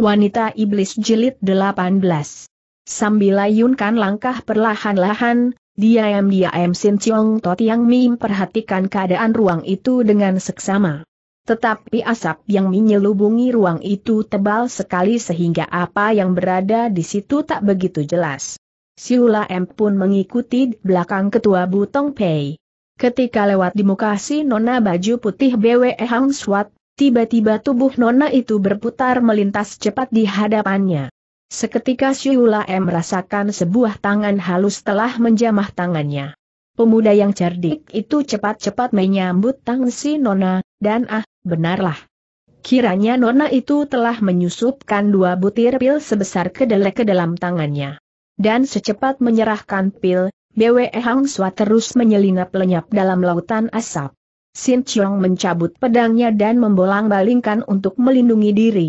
Wanita Iblis Jilid 18 Sambil layunkan langkah perlahan-lahan, diam-diam Sin Chiong Tot Yang Mi perhatikan keadaan ruang itu dengan seksama. Tetapi asap yang menyelubungi ruang itu tebal sekali sehingga apa yang berada di situ tak begitu jelas. Siula M pun mengikuti belakang ketua Butong Pei. Ketika lewat di muka si nona baju putih BWE Hang Swat, Tiba-tiba tubuh Nona itu berputar melintas cepat di hadapannya. Seketika Syuula M merasakan sebuah tangan halus telah menjamah tangannya. Pemuda yang cerdik itu cepat-cepat menyambut tangan si Nona, dan ah, benarlah. Kiranya Nona itu telah menyusupkan dua butir pil sebesar kedelai ke dalam tangannya. Dan secepat menyerahkan pil, BWE Hang Sua terus menyelinap lenyap dalam lautan asap. Sin Chiong mencabut pedangnya dan membolang-balingkan untuk melindungi diri.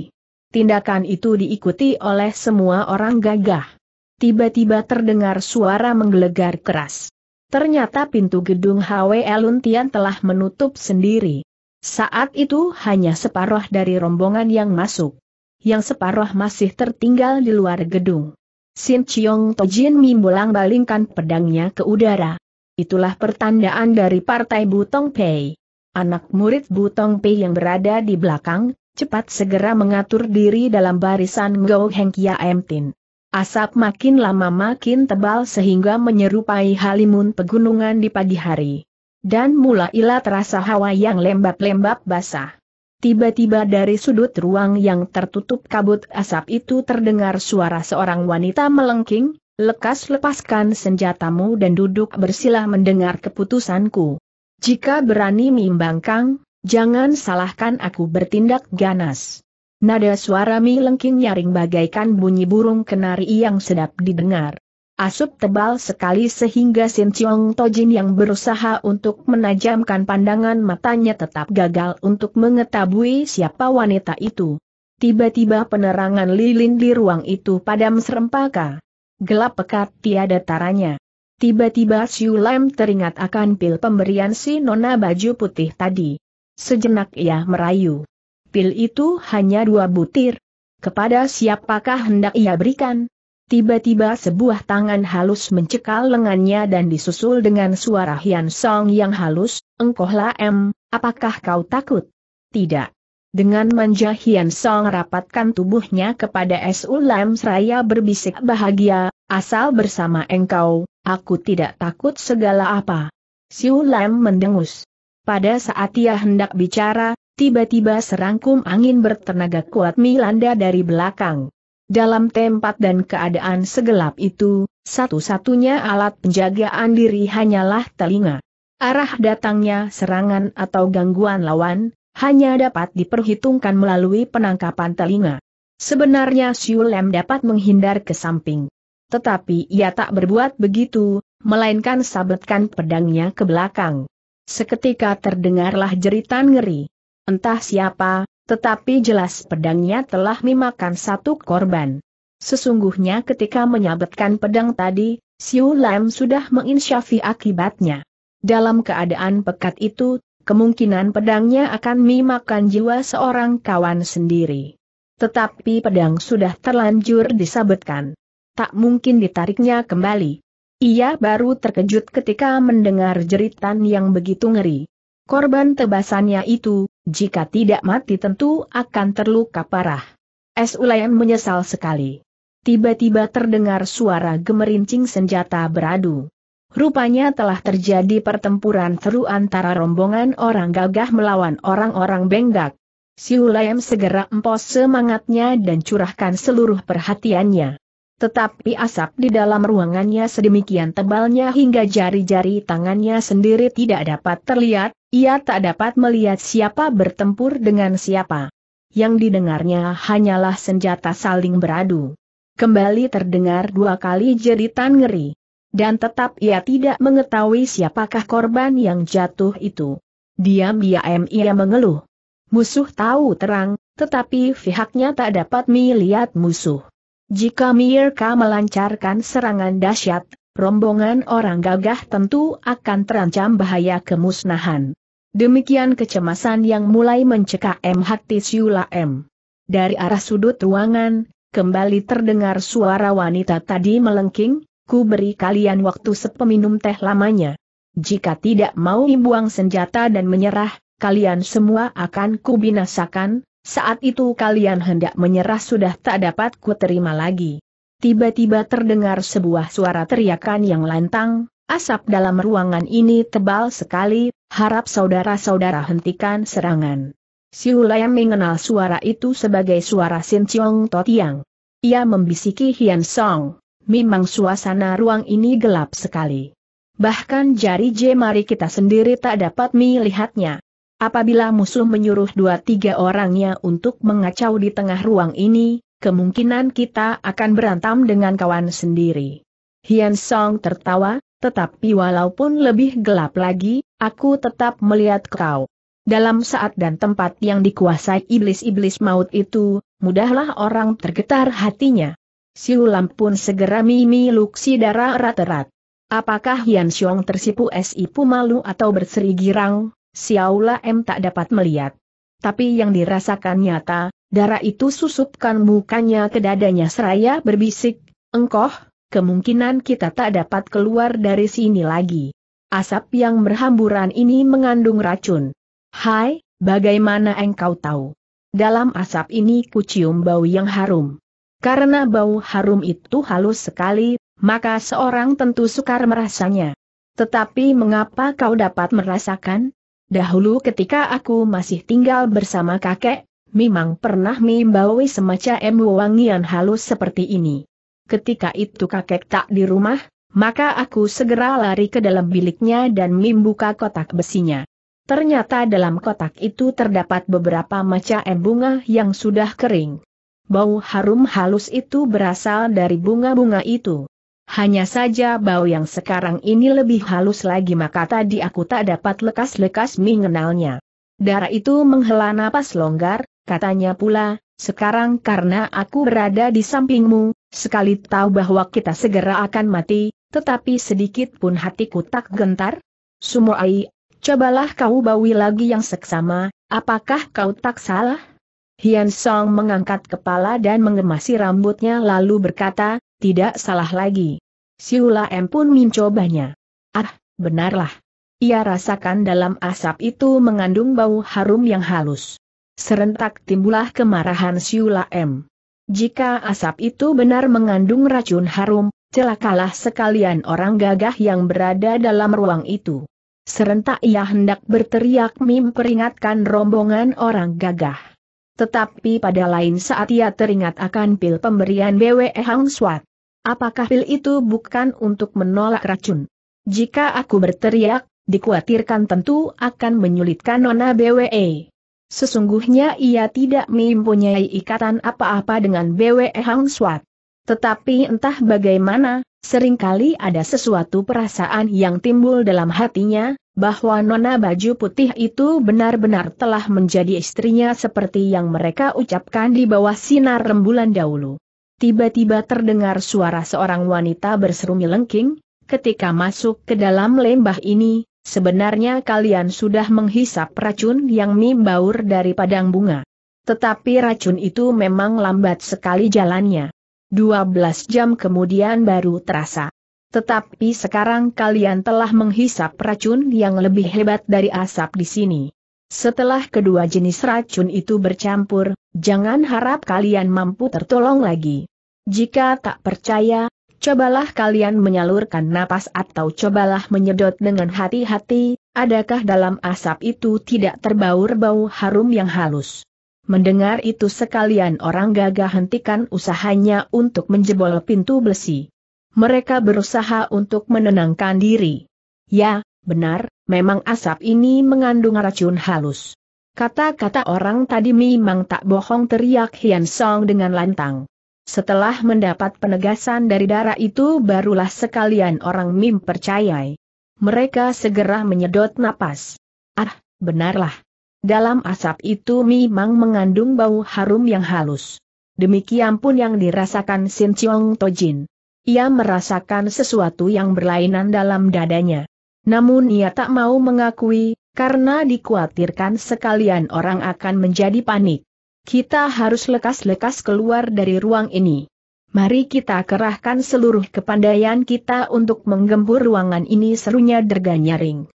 Tindakan itu diikuti oleh semua orang gagah. Tiba-tiba terdengar suara menggelegar keras. Ternyata pintu gedung HW Eluntian telah menutup sendiri. Saat itu hanya separuh dari rombongan yang masuk. Yang separuh masih tertinggal di luar gedung. Sin Chiong Tojin membolang-balingkan pedangnya ke udara. Itulah pertandaan dari Partai Butong Pei. Anak murid Butong Pei yang berada di belakang, cepat segera mengatur diri dalam barisan Ngo Heng Kia Emtin. Asap makin lama makin tebal sehingga menyerupai halimun pegunungan di pagi hari. Dan mulailah terasa hawa yang lembab-lembab basah. Tiba-tiba dari sudut ruang yang tertutup kabut asap itu terdengar suara seorang wanita melengking, lekas lepaskan senjatamu dan duduk bersilah mendengar keputusanku. Jika berani mimbangkang, jangan salahkan aku bertindak ganas. Nada suara Mi Lengking nyaring bagaikan bunyi burung kenari yang sedap didengar. Asup tebal sekali sehingga Sin Chiong Tojin yang berusaha untuk menajamkan pandangan matanya tetap gagal untuk mengetahui siapa wanita itu. Tiba-tiba penerangan lilin di ruang itu padam serempaka. Gelap pekat tiada taranya. Tiba-tiba Siu Lem teringat akan pil pemberian si nona baju putih tadi. Sejenak ia merayu. Pil itu hanya dua butir. Kepada siapakah hendak ia berikan? Tiba-tiba sebuah tangan halus mencekal lengannya dan disusul dengan suara Hian Song yang halus, Engkohlah M, apakah kau takut? Tidak. Dengan manja Hian Song rapatkan tubuhnya kepada Su Lam Seraya berbisik bahagia, asal bersama engkau, aku tidak takut segala apa. Siu Lam mendengus. Pada saat ia hendak bicara, tiba-tiba serangkum angin bertenaga kuat milanda dari belakang. Dalam tempat dan keadaan segelap itu, satu-satunya alat penjagaan diri hanyalah telinga. Arah datangnya serangan atau gangguan lawan, hanya dapat diperhitungkan melalui penangkapan telinga. Sebenarnya Siulem dapat menghindar ke samping. Tetapi ia tak berbuat begitu, melainkan sabetkan pedangnya ke belakang. Seketika terdengarlah jeritan ngeri. Entah siapa, tetapi jelas pedangnya telah memakan satu korban. Sesungguhnya ketika menyabetkan pedang tadi, Siulem sudah menginsyafi akibatnya. Dalam keadaan pekat itu, kemungkinan pedangnya akan memakan jiwa seorang kawan sendiri. Tetapi pedang sudah terlanjur disabetkan. Tak mungkin ditariknya kembali. Ia baru terkejut ketika mendengar jeritan yang begitu ngeri. Korban tebasannya itu, jika tidak mati tentu akan terluka parah. Es Ulayan menyesal sekali. Tiba-tiba terdengar suara gemerincing senjata beradu. Rupanya telah terjadi pertempuran seru antara rombongan orang gagah melawan orang-orang benggak. Siulayem segera empos semangatnya dan curahkan seluruh perhatiannya. Tetapi asap di dalam ruangannya sedemikian tebalnya hingga jari-jari tangannya sendiri tidak dapat terlihat, ia tak dapat melihat siapa bertempur dengan siapa. Yang didengarnya hanyalah senjata saling beradu. Kembali terdengar dua kali jeritan ngeri dan tetap ia tidak mengetahui siapakah korban yang jatuh itu. Diam-diam ia mengeluh. Musuh tahu terang, tetapi pihaknya tak dapat melihat musuh. Jika Mirka melancarkan serangan dahsyat, rombongan orang gagah tentu akan terancam bahaya kemusnahan. Demikian kecemasan yang mulai mencekam M. Hati Siula M. Dari arah sudut ruangan, kembali terdengar suara wanita tadi melengking, ku beri kalian waktu sepeminum teh lamanya. Jika tidak mau imbuang senjata dan menyerah, kalian semua akan kubinasakan, saat itu kalian hendak menyerah sudah tak dapat ku terima lagi. Tiba-tiba terdengar sebuah suara teriakan yang lantang, asap dalam ruangan ini tebal sekali, harap saudara-saudara hentikan serangan. yang mengenal suara itu sebagai suara Sin Chiong Totiang. Ia membisiki Hian Song, memang suasana ruang ini gelap sekali. Bahkan jari jemari kita sendiri tak dapat melihatnya. Apabila musuh menyuruh dua tiga orangnya untuk mengacau di tengah ruang ini, kemungkinan kita akan berantam dengan kawan sendiri. Hian Song tertawa, tetapi walaupun lebih gelap lagi, aku tetap melihat kau. Dalam saat dan tempat yang dikuasai iblis-iblis maut itu, mudahlah orang tergetar hatinya. Siulam pun segera mimi luksi darah rat-rat. Apakah Yan Xiong tersipu si malu atau berseri girang, Siaula M tak dapat melihat. Tapi yang dirasakan nyata, darah itu susupkan mukanya ke dadanya seraya berbisik, engkoh, kemungkinan kita tak dapat keluar dari sini lagi. Asap yang berhamburan ini mengandung racun. Hai, bagaimana engkau tahu? Dalam asap ini kucium bau yang harum. Karena bau harum itu halus sekali, maka seorang tentu sukar merasanya. Tetapi mengapa kau dapat merasakan? Dahulu ketika aku masih tinggal bersama kakek, memang pernah membawai semacam wangian halus seperti ini. Ketika itu kakek tak di rumah, maka aku segera lari ke dalam biliknya dan membuka kotak besinya. Ternyata dalam kotak itu terdapat beberapa macam bunga yang sudah kering. Bau harum halus itu berasal dari bunga-bunga itu. Hanya saja bau yang sekarang ini lebih halus lagi maka tadi aku tak dapat lekas-lekas mengenalnya. Darah itu menghela napas longgar, katanya pula, sekarang karena aku berada di sampingmu, sekali tahu bahwa kita segera akan mati, tetapi sedikit pun hatiku tak gentar. Sumoai, cobalah kau baui lagi yang seksama, apakah kau tak salah? Hian Song mengangkat kepala dan mengemasi rambutnya lalu berkata, tidak salah lagi. Siula M pun mencobanya. Ah, benarlah. Ia rasakan dalam asap itu mengandung bau harum yang halus. Serentak timbullah kemarahan Siula M. Jika asap itu benar mengandung racun harum, celakalah sekalian orang gagah yang berada dalam ruang itu. Serentak ia hendak berteriak mim peringatkan rombongan orang gagah. Tetapi pada lain saat ia teringat akan pil pemberian BWE Hang Swat. Apakah pil itu bukan untuk menolak racun? Jika aku berteriak, dikhawatirkan tentu akan menyulitkan Nona BWE. Sesungguhnya ia tidak mempunyai ikatan apa-apa dengan BWE Hang Swat. Tetapi entah bagaimana, seringkali ada sesuatu perasaan yang timbul dalam hatinya, bahwa nona baju putih itu benar-benar telah menjadi istrinya seperti yang mereka ucapkan di bawah sinar rembulan dahulu. Tiba-tiba terdengar suara seorang wanita berseru melengking, ketika masuk ke dalam lembah ini, sebenarnya kalian sudah menghisap racun yang mimbaur dari padang bunga. Tetapi racun itu memang lambat sekali jalannya. 12 jam kemudian baru terasa. Tetapi sekarang kalian telah menghisap racun yang lebih hebat dari asap di sini. Setelah kedua jenis racun itu bercampur, jangan harap kalian mampu tertolong lagi. Jika tak percaya, cobalah kalian menyalurkan napas atau cobalah menyedot dengan hati-hati, adakah dalam asap itu tidak terbaur bau harum yang halus. Mendengar itu sekalian orang gagah hentikan usahanya untuk menjebol pintu besi. Mereka berusaha untuk menenangkan diri. Ya, benar, memang asap ini mengandung racun halus. Kata-kata orang tadi memang tak bohong teriak Hian Song dengan lantang. Setelah mendapat penegasan dari darah itu barulah sekalian orang Mim percayai. Mereka segera menyedot napas. Ah, benarlah. Dalam asap itu memang mengandung bau harum yang halus. Demikian pun yang dirasakan Sin Chiong Tojin. Ia merasakan sesuatu yang berlainan dalam dadanya. Namun ia tak mau mengakui, karena dikhawatirkan sekalian orang akan menjadi panik. Kita harus lekas-lekas keluar dari ruang ini. Mari kita kerahkan seluruh kepandaian kita untuk menggembur ruangan ini serunya derganya ring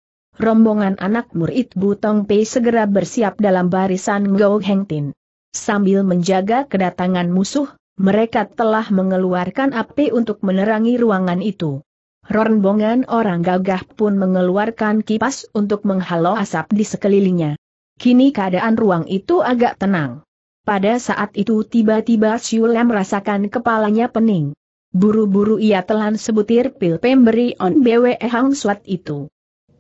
rombongan anak murid Butong Pei segera bersiap dalam barisan Ngou Heng Tin. Sambil menjaga kedatangan musuh, mereka telah mengeluarkan api untuk menerangi ruangan itu. Rombongan orang gagah pun mengeluarkan kipas untuk menghalau asap di sekelilingnya. Kini keadaan ruang itu agak tenang. Pada saat itu tiba-tiba Siula merasakan kepalanya pening. Buru-buru ia telan sebutir pil pemberi on BWE Hang Suat itu.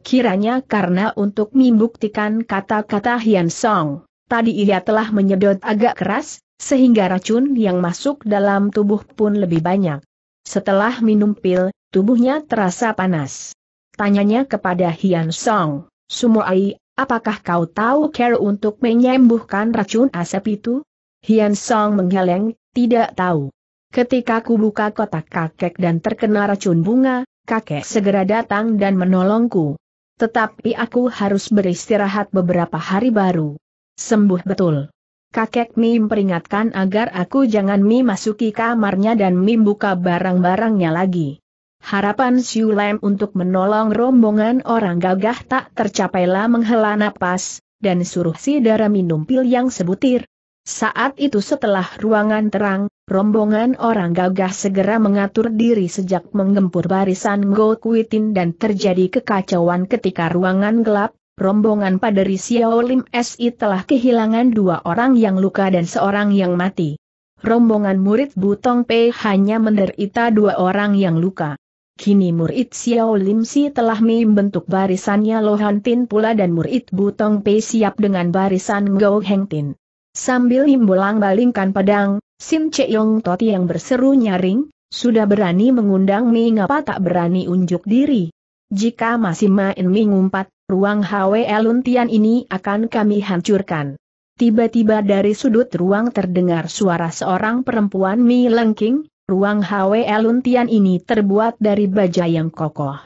Kiranya karena untuk membuktikan kata-kata Hian Song, tadi ia telah menyedot agak keras, sehingga racun yang masuk dalam tubuh pun lebih banyak. Setelah minum pil, tubuhnya terasa panas. Tanyanya kepada Hian Song, Sumoai, apakah kau tahu care untuk menyembuhkan racun asap itu? Hian Song menggeleng, tidak tahu. Ketika ku buka kotak kakek dan terkena racun bunga, kakek segera datang dan menolongku. Tetapi aku harus beristirahat beberapa hari baru. Sembuh betul. Kakek Mi peringatkan agar aku jangan Mi masuki kamarnya dan Mi buka barang-barangnya lagi. Harapan Siu Lem untuk menolong rombongan orang gagah tak tercapailah menghela napas, dan suruh si darah minum pil yang sebutir, saat itu setelah ruangan terang, rombongan orang gagah segera mengatur diri sejak menggempur barisan Go Kuitin dan terjadi kekacauan ketika ruangan gelap, rombongan paderi Lim SI telah kehilangan dua orang yang luka dan seorang yang mati. Rombongan murid Butong Pei hanya menderita dua orang yang luka. Kini murid Xiao Lim Si telah membentuk barisannya Lohan Tin pula dan murid Butong Pei siap dengan barisan Go Heng Tin. Sambil Himbolang balingkan pedang, Sim Cheong Toti yang berseru nyaring, sudah berani mengundang mengapa tak berani unjuk diri. Jika masih main mengumpat, ruang HW Eluntian ini akan kami hancurkan. Tiba-tiba dari sudut ruang terdengar suara seorang perempuan Mi Lengking, ruang HW Eluntian ini terbuat dari baja yang kokoh.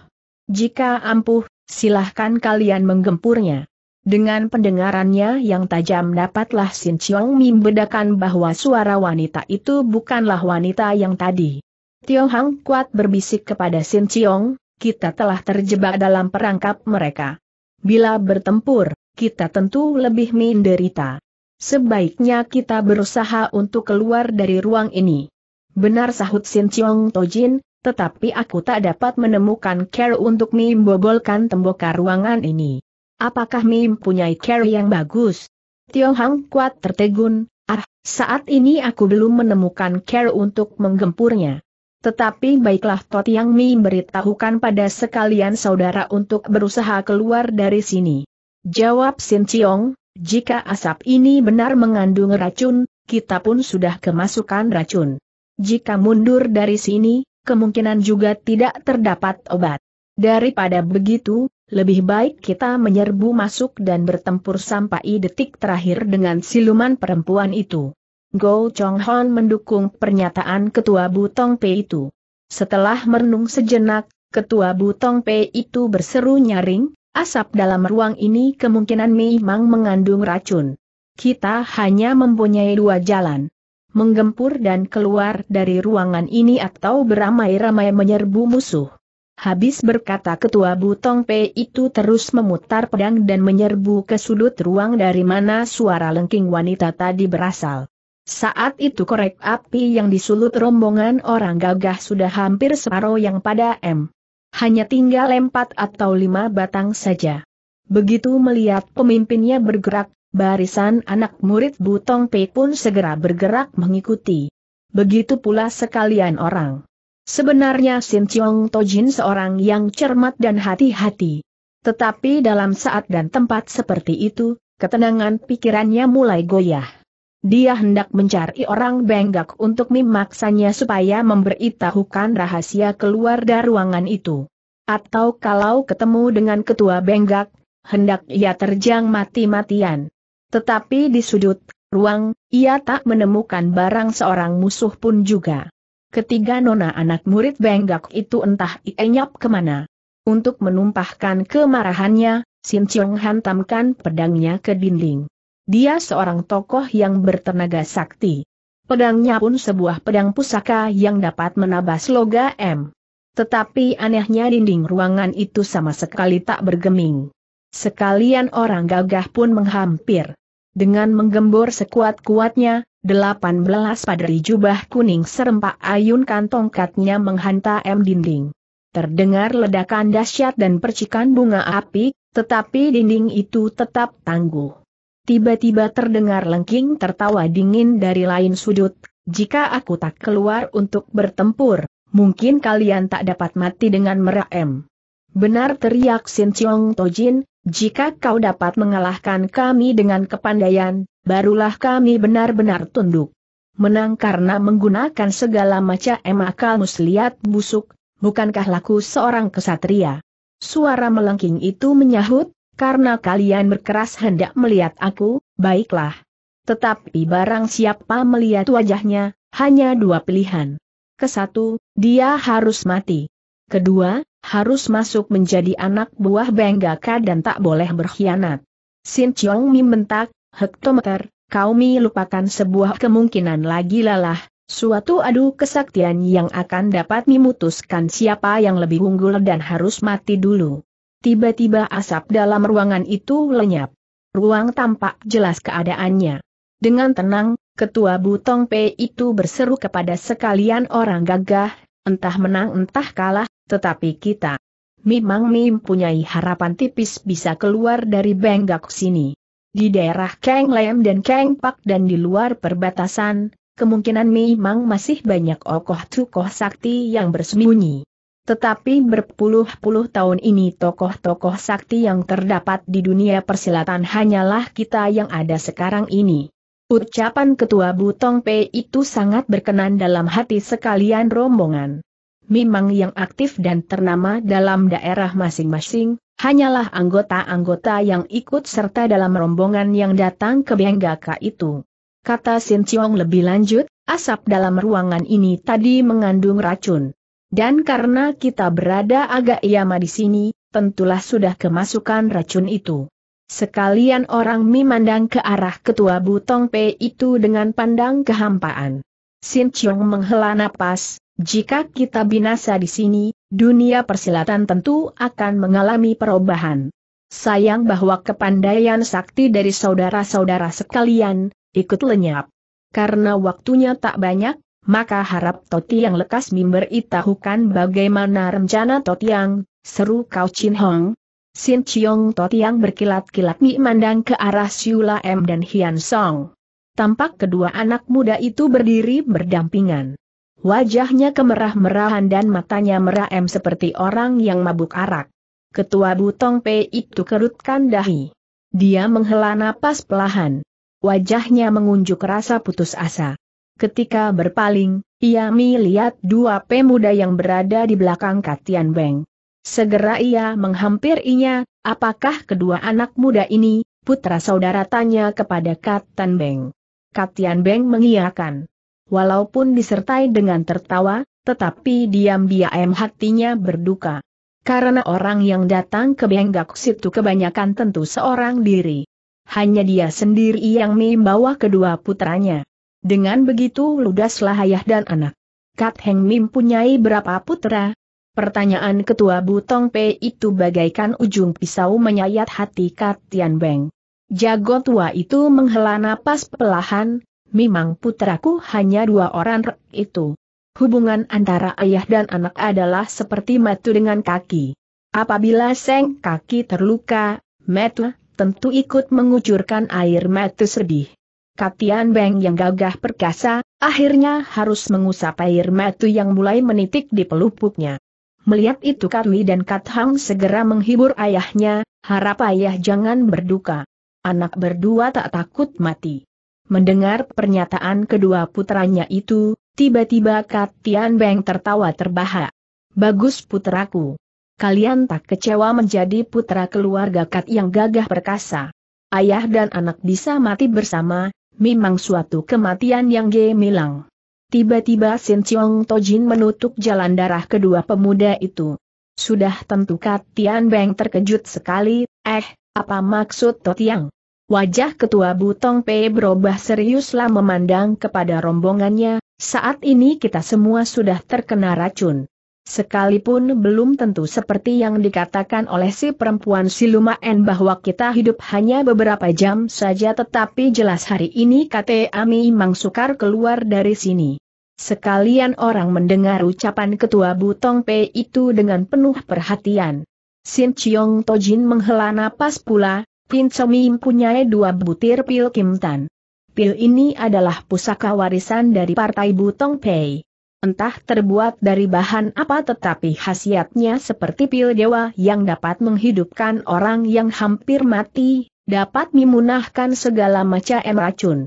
Jika ampuh, silahkan kalian menggempurnya. Dengan pendengarannya yang tajam dapatlah Xin Chiong Mim bedakan bahwa suara wanita itu bukanlah wanita yang tadi. Tio Hang kuat berbisik kepada Xin Chiong, kita telah terjebak dalam perangkap mereka. Bila bertempur, kita tentu lebih menderita. Sebaiknya kita berusaha untuk keluar dari ruang ini. Benar sahut Xin Chiong Tojin, tetapi aku tak dapat menemukan care untuk membobolkan tembok ruangan ini. Apakah Mim punya carry yang bagus? Tio Hang kuat tertegun, ah, saat ini aku belum menemukan care untuk menggempurnya. Tetapi baiklah Tot Yang Mim beritahukan pada sekalian saudara untuk berusaha keluar dari sini. Jawab Sin Chiong, jika asap ini benar mengandung racun, kita pun sudah kemasukan racun. Jika mundur dari sini, kemungkinan juga tidak terdapat obat. Daripada begitu, lebih baik kita menyerbu masuk dan bertempur sampai detik terakhir dengan siluman perempuan itu. Go Chong Hon mendukung pernyataan Ketua Butong P itu. Setelah merenung sejenak, Ketua Butong P itu berseru nyaring, asap dalam ruang ini kemungkinan memang mengandung racun. Kita hanya mempunyai dua jalan. Menggempur dan keluar dari ruangan ini atau beramai-ramai menyerbu musuh. Habis berkata ketua Butong Pei itu terus memutar pedang dan menyerbu ke sudut ruang dari mana suara lengking wanita tadi berasal. Saat itu korek api yang disulut rombongan orang gagah sudah hampir separuh yang pada M. Hanya tinggal empat atau lima batang saja. Begitu melihat pemimpinnya bergerak, barisan anak murid Butong Pei pun segera bergerak mengikuti. Begitu pula sekalian orang. Sebenarnya Sin Chiong Tojin seorang yang cermat dan hati-hati. Tetapi dalam saat dan tempat seperti itu, ketenangan pikirannya mulai goyah. Dia hendak mencari orang benggak untuk memaksanya supaya memberitahukan rahasia keluar dari ruangan itu. Atau kalau ketemu dengan ketua benggak, hendak ia terjang mati-matian. Tetapi di sudut ruang, ia tak menemukan barang seorang musuh pun juga. Ketiga nona anak murid Benggak itu entah ienyap kemana. Untuk menumpahkan kemarahannya, Sin Chiong hantamkan pedangnya ke dinding. Dia seorang tokoh yang bertenaga sakti. Pedangnya pun sebuah pedang pusaka yang dapat menabas loga M. Tetapi anehnya dinding ruangan itu sama sekali tak bergeming. Sekalian orang gagah pun menghampir. Dengan menggembor sekuat-kuatnya, 18 padri jubah kuning serempak ayunkan tongkatnya menghantam dinding. Terdengar ledakan dahsyat dan percikan bunga api, tetapi dinding itu tetap tangguh. Tiba-tiba terdengar lengking tertawa dingin dari lain sudut, jika aku tak keluar untuk bertempur, mungkin kalian tak dapat mati dengan meraem. Benar teriak Sin Chiong Tojin, jika kau dapat mengalahkan kami dengan kepandaian, barulah kami benar-benar tunduk. Menang karena menggunakan segala macam emakal muslihat busuk, bukankah laku seorang kesatria? Suara melengking itu menyahut, karena kalian berkeras hendak melihat aku, baiklah. Tetapi barang siapa melihat wajahnya, hanya dua pilihan. Kesatu, dia harus mati. Kedua, harus masuk menjadi anak buah Benggaka dan tak boleh berkhianat. Sin Chong Mim bentak, hektometer, Kaumi lupakan sebuah kemungkinan lagi lalah, suatu adu kesaktian yang akan dapat memutuskan siapa yang lebih unggul dan harus mati dulu. Tiba-tiba asap dalam ruangan itu lenyap. Ruang tampak jelas keadaannya. Dengan tenang, ketua Butong P itu berseru kepada sekalian orang gagah, entah menang entah kalah, tetapi kita. memang mempunyai harapan tipis bisa keluar dari benggak sini di daerah Kang Lem dan Kang Pak dan di luar perbatasan, kemungkinan memang masih banyak okoh-tokoh sakti yang bersembunyi. Tetapi berpuluh-puluh tahun ini tokoh-tokoh sakti yang terdapat di dunia persilatan hanyalah kita yang ada sekarang ini. Ucapan Ketua Butong P itu sangat berkenan dalam hati sekalian rombongan. Memang yang aktif dan ternama dalam daerah masing-masing, hanyalah anggota-anggota yang ikut serta dalam rombongan yang datang ke Benggaka itu. Kata Sin Chiong lebih lanjut, asap dalam ruangan ini tadi mengandung racun. Dan karena kita berada agak yama di sini, tentulah sudah kemasukan racun itu. Sekalian orang memandang ke arah ketua Butong P itu dengan pandang kehampaan. Sin Chiong menghela napas, jika kita binasa di sini, dunia persilatan tentu akan mengalami perubahan. Sayang bahwa kepandaian sakti dari saudara-saudara sekalian, ikut lenyap. Karena waktunya tak banyak, maka harap Toti yang lekas memberitahukan bagaimana rencana yang. seru Kau Chin Hong. Sin Chiong yang berkilat-kilat memandang ke arah Siula M dan Hian Song. Tampak kedua anak muda itu berdiri berdampingan. Wajahnya kemerah-merahan dan matanya merahem seperti orang yang mabuk arak. Ketua Butong Pei itu kerutkan dahi. Dia menghela napas pelahan. Wajahnya mengunjuk rasa putus asa. Ketika berpaling, ia melihat dua pemuda yang berada di belakang Katian Beng. Segera ia menghampirinya, apakah kedua anak muda ini, putra saudara tanya kepada Katian Beng. Katian Beng mengiakan walaupun disertai dengan tertawa, tetapi diam-diam hatinya berduka. Karena orang yang datang ke Benggak situ kebanyakan tentu seorang diri. Hanya dia sendiri yang membawa kedua putranya. Dengan begitu ludaslah ayah dan anak. Kat Heng Mim punyai berapa putra? Pertanyaan ketua Butong P itu bagaikan ujung pisau menyayat hati Kat Tian Beng. Jago tua itu menghela napas perlahan, memang putraku hanya dua orang itu. Hubungan antara ayah dan anak adalah seperti metu dengan kaki. Apabila seng kaki terluka, metu tentu ikut mengucurkan air metu sedih. Katian Beng yang gagah perkasa, akhirnya harus mengusap air metu yang mulai menitik di pelupuknya. Melihat itu Katwi dan Kathang segera menghibur ayahnya, harap ayah jangan berduka. Anak berdua tak takut mati. Mendengar pernyataan kedua putranya itu, tiba-tiba Kat Tian Beng tertawa terbahak. Bagus putraku. Kalian tak kecewa menjadi putra keluarga Kat yang gagah perkasa. Ayah dan anak bisa mati bersama, memang suatu kematian yang gemilang. Tiba-tiba Sin Chiong Tojin menutup jalan darah kedua pemuda itu. Sudah tentu Kat Tian Beng terkejut sekali, eh, apa maksud Totiang? Wajah Ketua Butong P berubah seriuslah memandang kepada rombongannya, saat ini kita semua sudah terkena racun. Sekalipun belum tentu seperti yang dikatakan oleh si perempuan Siluma siluman bahwa kita hidup hanya beberapa jam saja tetapi jelas hari ini kata Ami Mang Sukar keluar dari sini. Sekalian orang mendengar ucapan Ketua Butong P itu dengan penuh perhatian. Sin Chiong Tojin menghela napas pula, Pin Somi mempunyai dua butir pil Kim Tan. Pil ini adalah pusaka warisan dari Partai Butong Pei. Entah terbuat dari bahan apa tetapi khasiatnya seperti pil dewa yang dapat menghidupkan orang yang hampir mati, dapat memunahkan segala macam racun.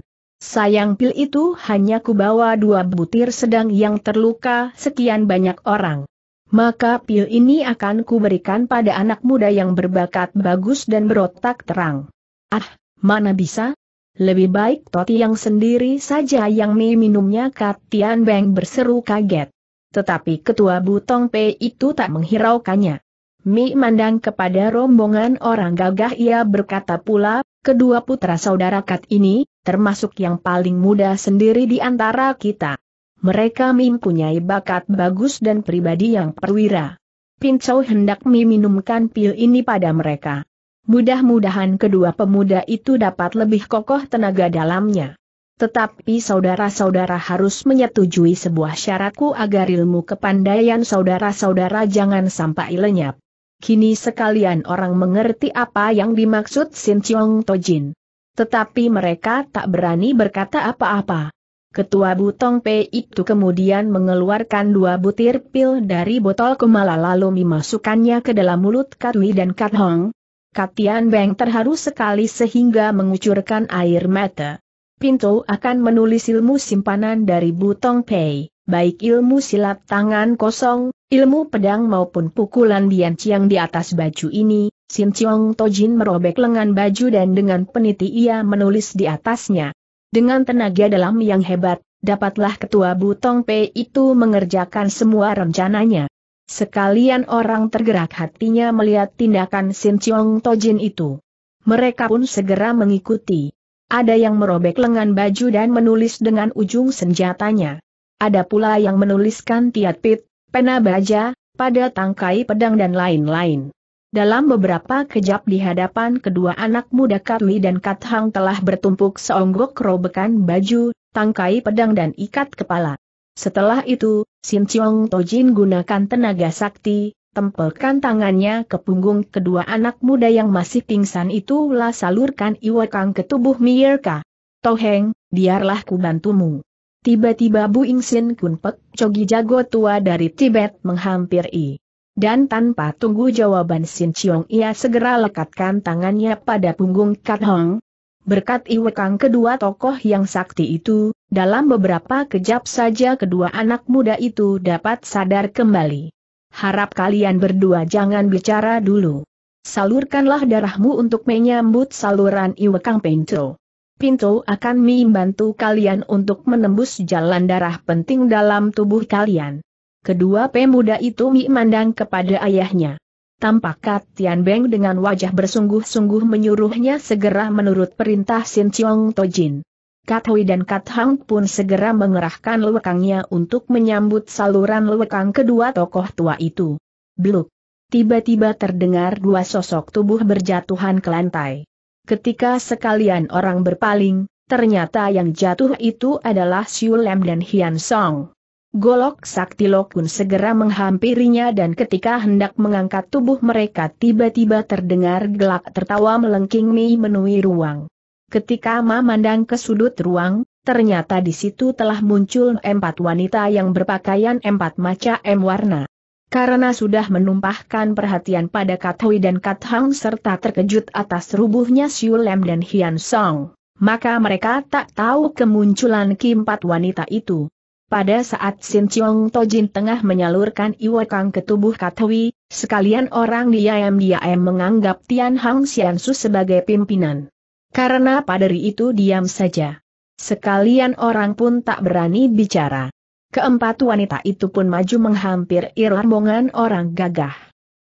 Sayang pil itu hanya kubawa dua butir sedang yang terluka sekian banyak orang maka pil ini akan kuberikan pada anak muda yang berbakat bagus dan berotak terang. Ah, mana bisa? Lebih baik Toti yang sendiri saja yang minumnya Katian Beng berseru kaget. Tetapi ketua Butong P itu tak menghiraukannya. Mi mandang kepada rombongan orang gagah ia berkata pula, kedua putra saudara Kat ini, termasuk yang paling muda sendiri di antara kita. Mereka mempunyai bakat bagus dan pribadi yang perwira. Pincau hendak meminumkan pil ini pada mereka. Mudah-mudahan kedua pemuda itu dapat lebih kokoh tenaga dalamnya. Tetapi saudara-saudara harus menyetujui sebuah syaratku agar ilmu kepandaian saudara-saudara jangan sampai lenyap. Kini sekalian orang mengerti apa yang dimaksud Sin Chiong Tojin. Tetapi mereka tak berani berkata apa-apa. Ketua Butong P itu kemudian mengeluarkan dua butir pil dari botol kemala lalu memasukkannya ke dalam mulut Katwi dan Kat Hong. Katian Beng terharu sekali sehingga mengucurkan air mata. Pintu akan menulis ilmu simpanan dari Butong Pei, baik ilmu silat tangan kosong, ilmu pedang maupun pukulan Dian Chiang di atas baju ini, Sin Chiong Tojin merobek lengan baju dan dengan peniti ia menulis di atasnya. Dengan tenaga dalam yang hebat, dapatlah ketua Butong P itu mengerjakan semua rencananya. Sekalian orang tergerak hatinya melihat tindakan Sin Chiong Tojin itu. Mereka pun segera mengikuti. Ada yang merobek lengan baju dan menulis dengan ujung senjatanya. Ada pula yang menuliskan tiat pit, pena baja, pada tangkai pedang dan lain-lain. Dalam beberapa kejap di hadapan kedua anak muda Katli dan Kathang telah bertumpuk seonggok robekan baju, tangkai pedang dan ikat kepala. Setelah itu, Sin Chiong Tojin gunakan tenaga sakti, tempelkan tangannya ke punggung kedua anak muda yang masih pingsan itu lah salurkan iwakang ke tubuh Mierka. Toheng, biarlah ku bantumu. Tiba-tiba Bu Sin Kun Pek, Cogi Jago tua dari Tibet menghampiri. Dan tanpa tunggu jawaban Sin Chiong ia segera lekatkan tangannya pada punggung Kat Hong. Berkat iwekang kedua tokoh yang sakti itu, dalam beberapa kejap saja kedua anak muda itu dapat sadar kembali. Harap kalian berdua jangan bicara dulu. Salurkanlah darahmu untuk menyambut saluran iwekang Pinto. Pinto akan membantu kalian untuk menembus jalan darah penting dalam tubuh kalian. Kedua pemuda itu memandang kepada ayahnya. Tampak Tian Beng dengan wajah bersungguh-sungguh menyuruhnya segera menurut perintah Sin Chiong Tojin. Kat Hui dan Kat Hang pun segera mengerahkan lewekangnya untuk menyambut saluran lewekang kedua tokoh tua itu. Bluk. Tiba-tiba terdengar dua sosok tubuh berjatuhan ke lantai. Ketika sekalian orang berpaling, ternyata yang jatuh itu adalah Siu Lem dan Hian Song. Golok Sakti Lokun segera menghampirinya dan ketika hendak mengangkat tubuh mereka tiba-tiba terdengar gelak tertawa melengking Mi menui ruang. Ketika Ma mandang ke sudut ruang, ternyata di situ telah muncul empat wanita yang berpakaian empat macam warna. Karena sudah menumpahkan perhatian pada Kathui dan Kat Hang serta terkejut atas rubuhnya Siulem dan Hian Song, maka mereka tak tahu kemunculan keempat wanita itu. Pada saat Sin Chiong Tojin tengah menyalurkan iwakang ke tubuh Katwi, sekalian orang diam-diam menganggap Tian Hang Su sebagai pimpinan. Karena paderi itu diam saja. Sekalian orang pun tak berani bicara. Keempat wanita itu pun maju menghampir rombongan orang gagah.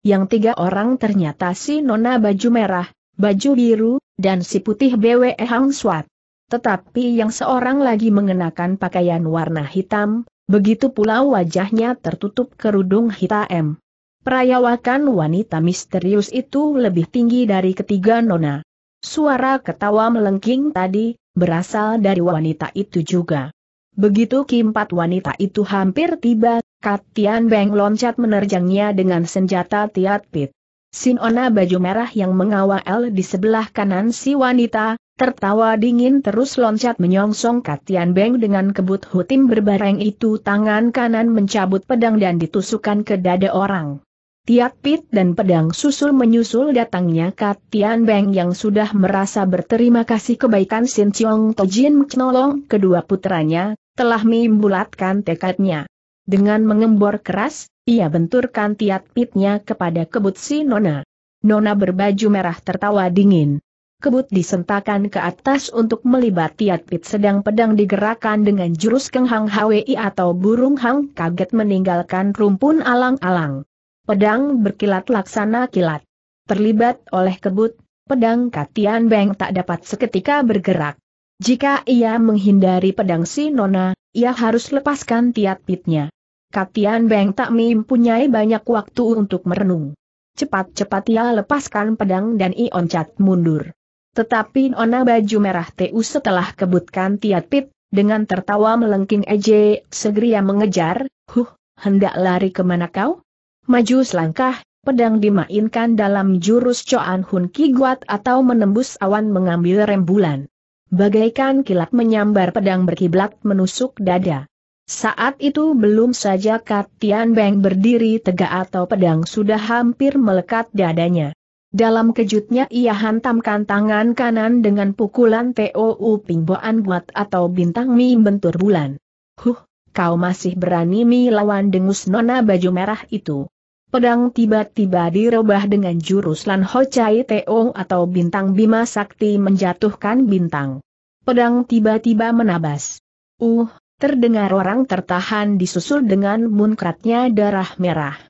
Yang tiga orang ternyata si nona baju merah, baju biru, dan si putih BWE Hang Swat. Tetapi yang seorang lagi mengenakan pakaian warna hitam, begitu pula wajahnya tertutup kerudung hitam. Perayawakan wanita misterius itu lebih tinggi dari ketiga nona. Suara ketawa melengking tadi, berasal dari wanita itu juga. Begitu kimpat wanita itu hampir tiba, Katian Beng loncat menerjangnya dengan senjata Tiat Pit. Sinona baju merah yang mengawal di sebelah kanan si wanita, Tertawa dingin terus loncat menyongsong Katian Beng dengan kebut hutim berbareng itu tangan kanan mencabut pedang dan ditusukkan ke dada orang. Tiat pit dan pedang susul menyusul datangnya Katian Beng yang sudah merasa berterima kasih kebaikan Sin Chiong Tojin Knolong kedua putranya, telah membulatkan tekadnya. Dengan mengembor keras, ia benturkan tiat pitnya kepada kebut si Nona. Nona berbaju merah tertawa dingin kebut disentakan ke atas untuk melibat Tiat Pit sedang pedang digerakkan dengan jurus Kenghang Hwi atau burung hang kaget meninggalkan rumpun alang-alang. Pedang berkilat laksana kilat. Terlibat oleh kebut, pedang Katian Beng tak dapat seketika bergerak. Jika ia menghindari pedang si Nona, ia harus lepaskan Tiat Pitnya. Katian Beng tak mempunyai banyak waktu untuk merenung. Cepat-cepat ia lepaskan pedang dan ioncat mundur. Tetapi nona baju merah TU setelah kebutkan Tiat Pit, dengan tertawa melengking Eje, segera mengejar, huh, hendak lari kemana kau? Maju selangkah, pedang dimainkan dalam jurus Coan Hun Ki atau menembus awan mengambil rembulan. Bagaikan kilat menyambar pedang berkiblat menusuk dada. Saat itu belum saja Tian Beng berdiri tegak atau pedang sudah hampir melekat dadanya. Dalam kejutnya ia hantamkan tangan kanan dengan pukulan TOU Pingboan Guat atau bintang Mi bentur bulan. Huh, kau masih berani Mi lawan dengus nona baju merah itu. Pedang tiba-tiba dirubah dengan jurus Lan Ho Chai T.O. atau bintang Bima Sakti menjatuhkan bintang. Pedang tiba-tiba menabas. Uh, terdengar orang tertahan disusul dengan munkratnya darah merah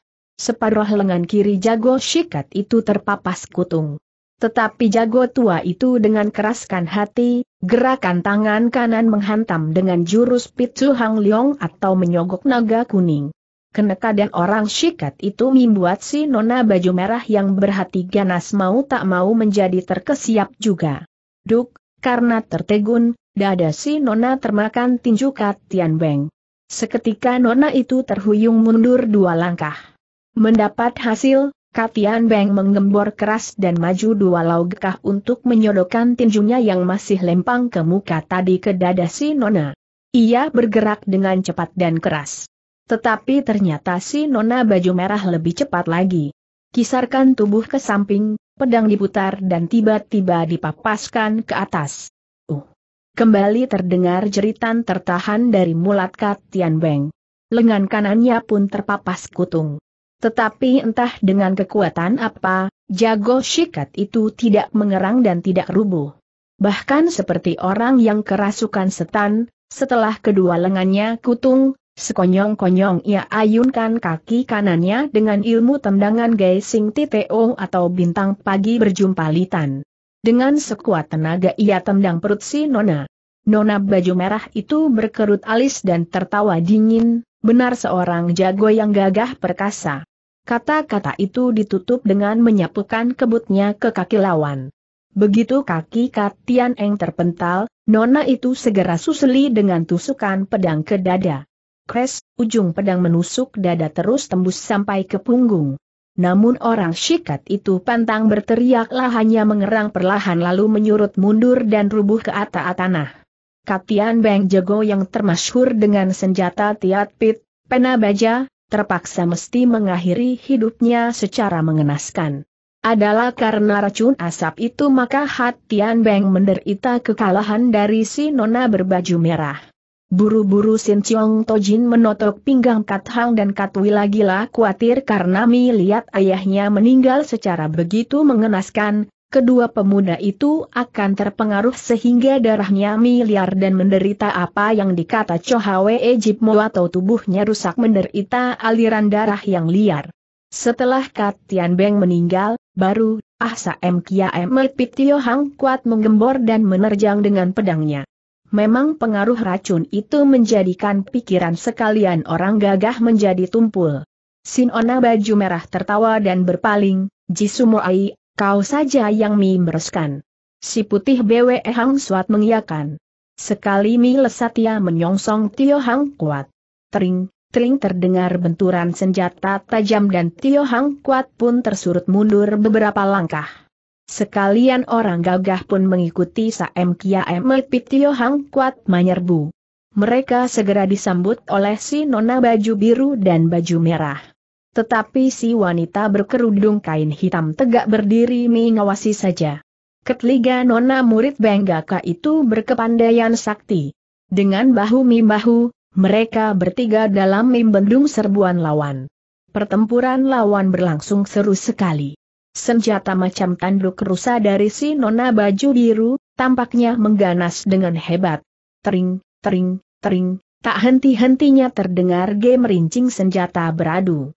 separuh lengan kiri jago sikat itu terpapas kutung. Tetapi jago tua itu dengan keraskan hati, gerakan tangan kanan menghantam dengan jurus Pitsu Hang Leong atau menyogok naga kuning. Keneka dan orang sikat itu membuat si nona baju merah yang berhati ganas mau tak mau menjadi terkesiap juga. Duk, karena tertegun, dada si nona termakan tinju kat Tian Beng. Seketika nona itu terhuyung mundur dua langkah. Mendapat hasil, Katian Beng menggembor keras dan maju dua lau untuk menyodokkan tinjunya yang masih lempang ke muka tadi ke dada si Nona. Ia bergerak dengan cepat dan keras. Tetapi ternyata si Nona baju merah lebih cepat lagi. Kisarkan tubuh ke samping, pedang diputar dan tiba-tiba dipapaskan ke atas. Uh. Kembali terdengar jeritan tertahan dari mulat Katian Beng. Lengan kanannya pun terpapas kutung. Tetapi entah dengan kekuatan apa, jago sikat itu tidak mengerang dan tidak rubuh. Bahkan seperti orang yang kerasukan setan, setelah kedua lengannya kutung, sekonyong-konyong ia ayunkan kaki kanannya dengan ilmu tendangan Gaising tto atau bintang pagi berjumpa litan. Dengan sekuat tenaga ia tendang perut si Nona. Nona baju merah itu berkerut alis dan tertawa dingin, benar seorang jago yang gagah perkasa. Kata-kata itu ditutup dengan menyapukan kebutnya ke kaki lawan. Begitu kaki Katian Eng terpental, nona itu segera susuli dengan tusukan pedang ke dada. Kres, ujung pedang menusuk dada terus tembus sampai ke punggung. Namun orang sikat itu pantang berteriaklah hanya mengerang perlahan lalu menyurut mundur dan rubuh ke atas tanah. Katian Beng Jago yang termasyhur dengan senjata tiat pit, pena baja, terpaksa mesti mengakhiri hidupnya secara mengenaskan. Adalah karena racun asap itu maka Hat Tian Beng menderita kekalahan dari si nona berbaju merah. Buru-buru Sin Chiong Tojin menotok pinggang Kat Hang dan Kat lagi lah khawatir karena melihat ayahnya meninggal secara begitu mengenaskan, kedua pemuda itu akan terpengaruh sehingga darahnya miliar dan menderita apa yang dikata Chohawe Ejipmo atau tubuhnya rusak menderita aliran darah yang liar. Setelah Katian Beng meninggal, baru Ah M Kia Emet Pitio Hang kuat menggembor dan menerjang dengan pedangnya. Memang pengaruh racun itu menjadikan pikiran sekalian orang gagah menjadi tumpul. Sinona baju merah tertawa dan berpaling, Jisumo Ai Kau saja yang mi Si putih BWE Hang Suat mengiakan. Sekali mi lesatia menyongsong Tio Hang Kuat. Tering, tering terdengar benturan senjata tajam dan Tio Hang Kuat pun tersurut mundur beberapa langkah. Sekalian orang gagah pun mengikuti Saem Kia Emelpit Tio Hang Kuat menyerbu. Mereka segera disambut oleh si nona baju biru dan baju merah. Tetapi si wanita berkerudung kain hitam tegak berdiri mengawasi saja. Ketiga nona murid Benggaka itu berkepandaian sakti. Dengan bahu-membahu, mereka bertiga dalam membendung serbuan lawan. Pertempuran lawan berlangsung seru sekali. Senjata macam tanduk rusa dari si nona baju biru, tampaknya mengganas dengan hebat. Tering, tering, tering, tak henti-hentinya terdengar gemerincing senjata beradu.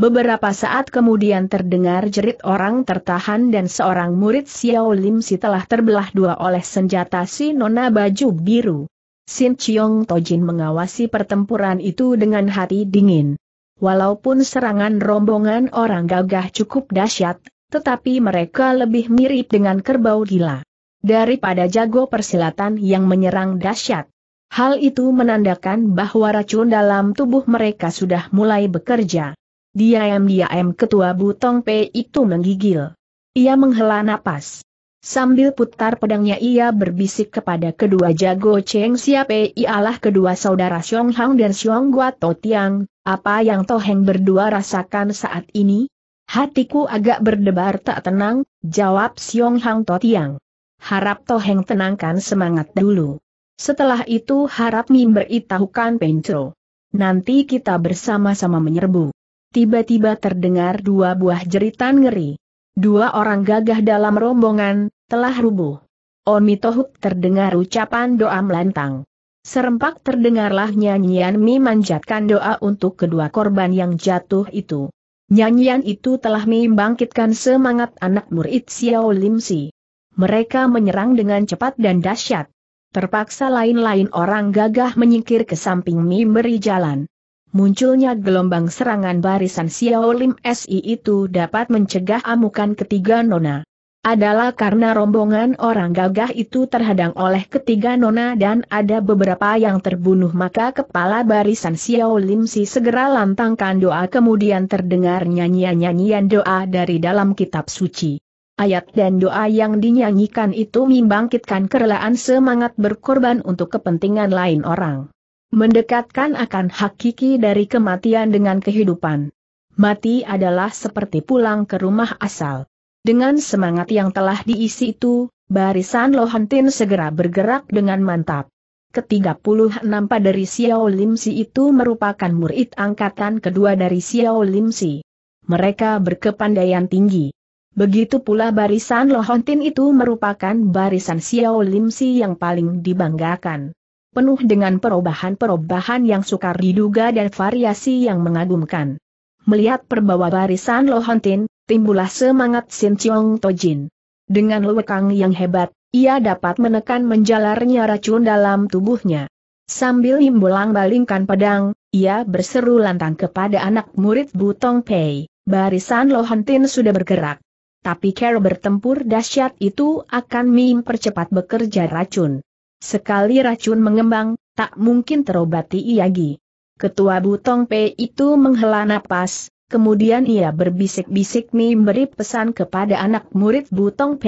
Beberapa saat kemudian terdengar jerit orang tertahan dan seorang murid Xiao Lim Si telah terbelah dua oleh senjata si nona baju biru. Sin Chiong Tojin mengawasi pertempuran itu dengan hati dingin. Walaupun serangan rombongan orang gagah cukup dahsyat, tetapi mereka lebih mirip dengan kerbau gila. Daripada jago persilatan yang menyerang dahsyat. Hal itu menandakan bahwa racun dalam tubuh mereka sudah mulai bekerja. Diam-diam ketua Butong P itu menggigil. Ia menghela napas. Sambil putar pedangnya ia berbisik kepada kedua jago Cheng Siape ialah kedua saudara Xiong Hang dan Xiong Guato Tiang, apa yang Toheng berdua rasakan saat ini? Hatiku agak berdebar tak tenang, jawab Xiong Hang To Tiang. Harap Toheng tenangkan semangat dulu. Setelah itu harap Mimber Itahukan Pencro. Nanti kita bersama-sama menyerbu tiba-tiba terdengar dua buah jeritan ngeri. Dua orang gagah dalam rombongan, telah rubuh. Omitohuk terdengar ucapan doa melantang. Serempak terdengarlah nyanyian Mi manjatkan doa untuk kedua korban yang jatuh itu. Nyanyian itu telah Mi bangkitkan semangat anak murid Xiao Lim Si. Mereka menyerang dengan cepat dan dahsyat. Terpaksa lain-lain orang gagah menyingkir ke samping Mi beri jalan munculnya gelombang serangan barisan Xiaolim SI itu dapat mencegah amukan ketiga nona. Adalah karena rombongan orang gagah itu terhadang oleh ketiga nona dan ada beberapa yang terbunuh maka kepala barisan Xiaolim si segera lantangkan doa kemudian terdengar nyanyian-nyanyian doa dari dalam kitab suci. Ayat dan doa yang dinyanyikan itu membangkitkan kerelaan semangat berkorban untuk kepentingan lain orang. Mendekatkan akan hakiki dari kematian dengan kehidupan. Mati adalah seperti pulang ke rumah asal. Dengan semangat yang telah diisi itu, barisan Lohantin segera bergerak dengan mantap. Ketiga puluh enam dari Xiao Limsi itu merupakan murid angkatan kedua dari Xiao Limsi. Mereka berkepandaian tinggi. Begitu pula barisan Lohontin itu merupakan barisan Xiao Limsi yang paling dibanggakan penuh dengan perubahan-perubahan yang sukar diduga dan variasi yang mengagumkan. Melihat perbawa barisan Lohontin, timbullah semangat Sin Chiong Tojin. Dengan lewekang yang hebat, ia dapat menekan menjalarnya racun dalam tubuhnya. Sambil himbulang balingkan pedang, ia berseru lantang kepada anak murid Butong Pei, barisan Lohontin sudah bergerak tapi Carol bertempur dahsyat itu akan percepat bekerja racun. Sekali racun mengembang, tak mungkin terobati Iyagi. Ketua Butong P itu menghela napas, kemudian ia berbisik-bisik memberi pesan kepada anak murid Butong P.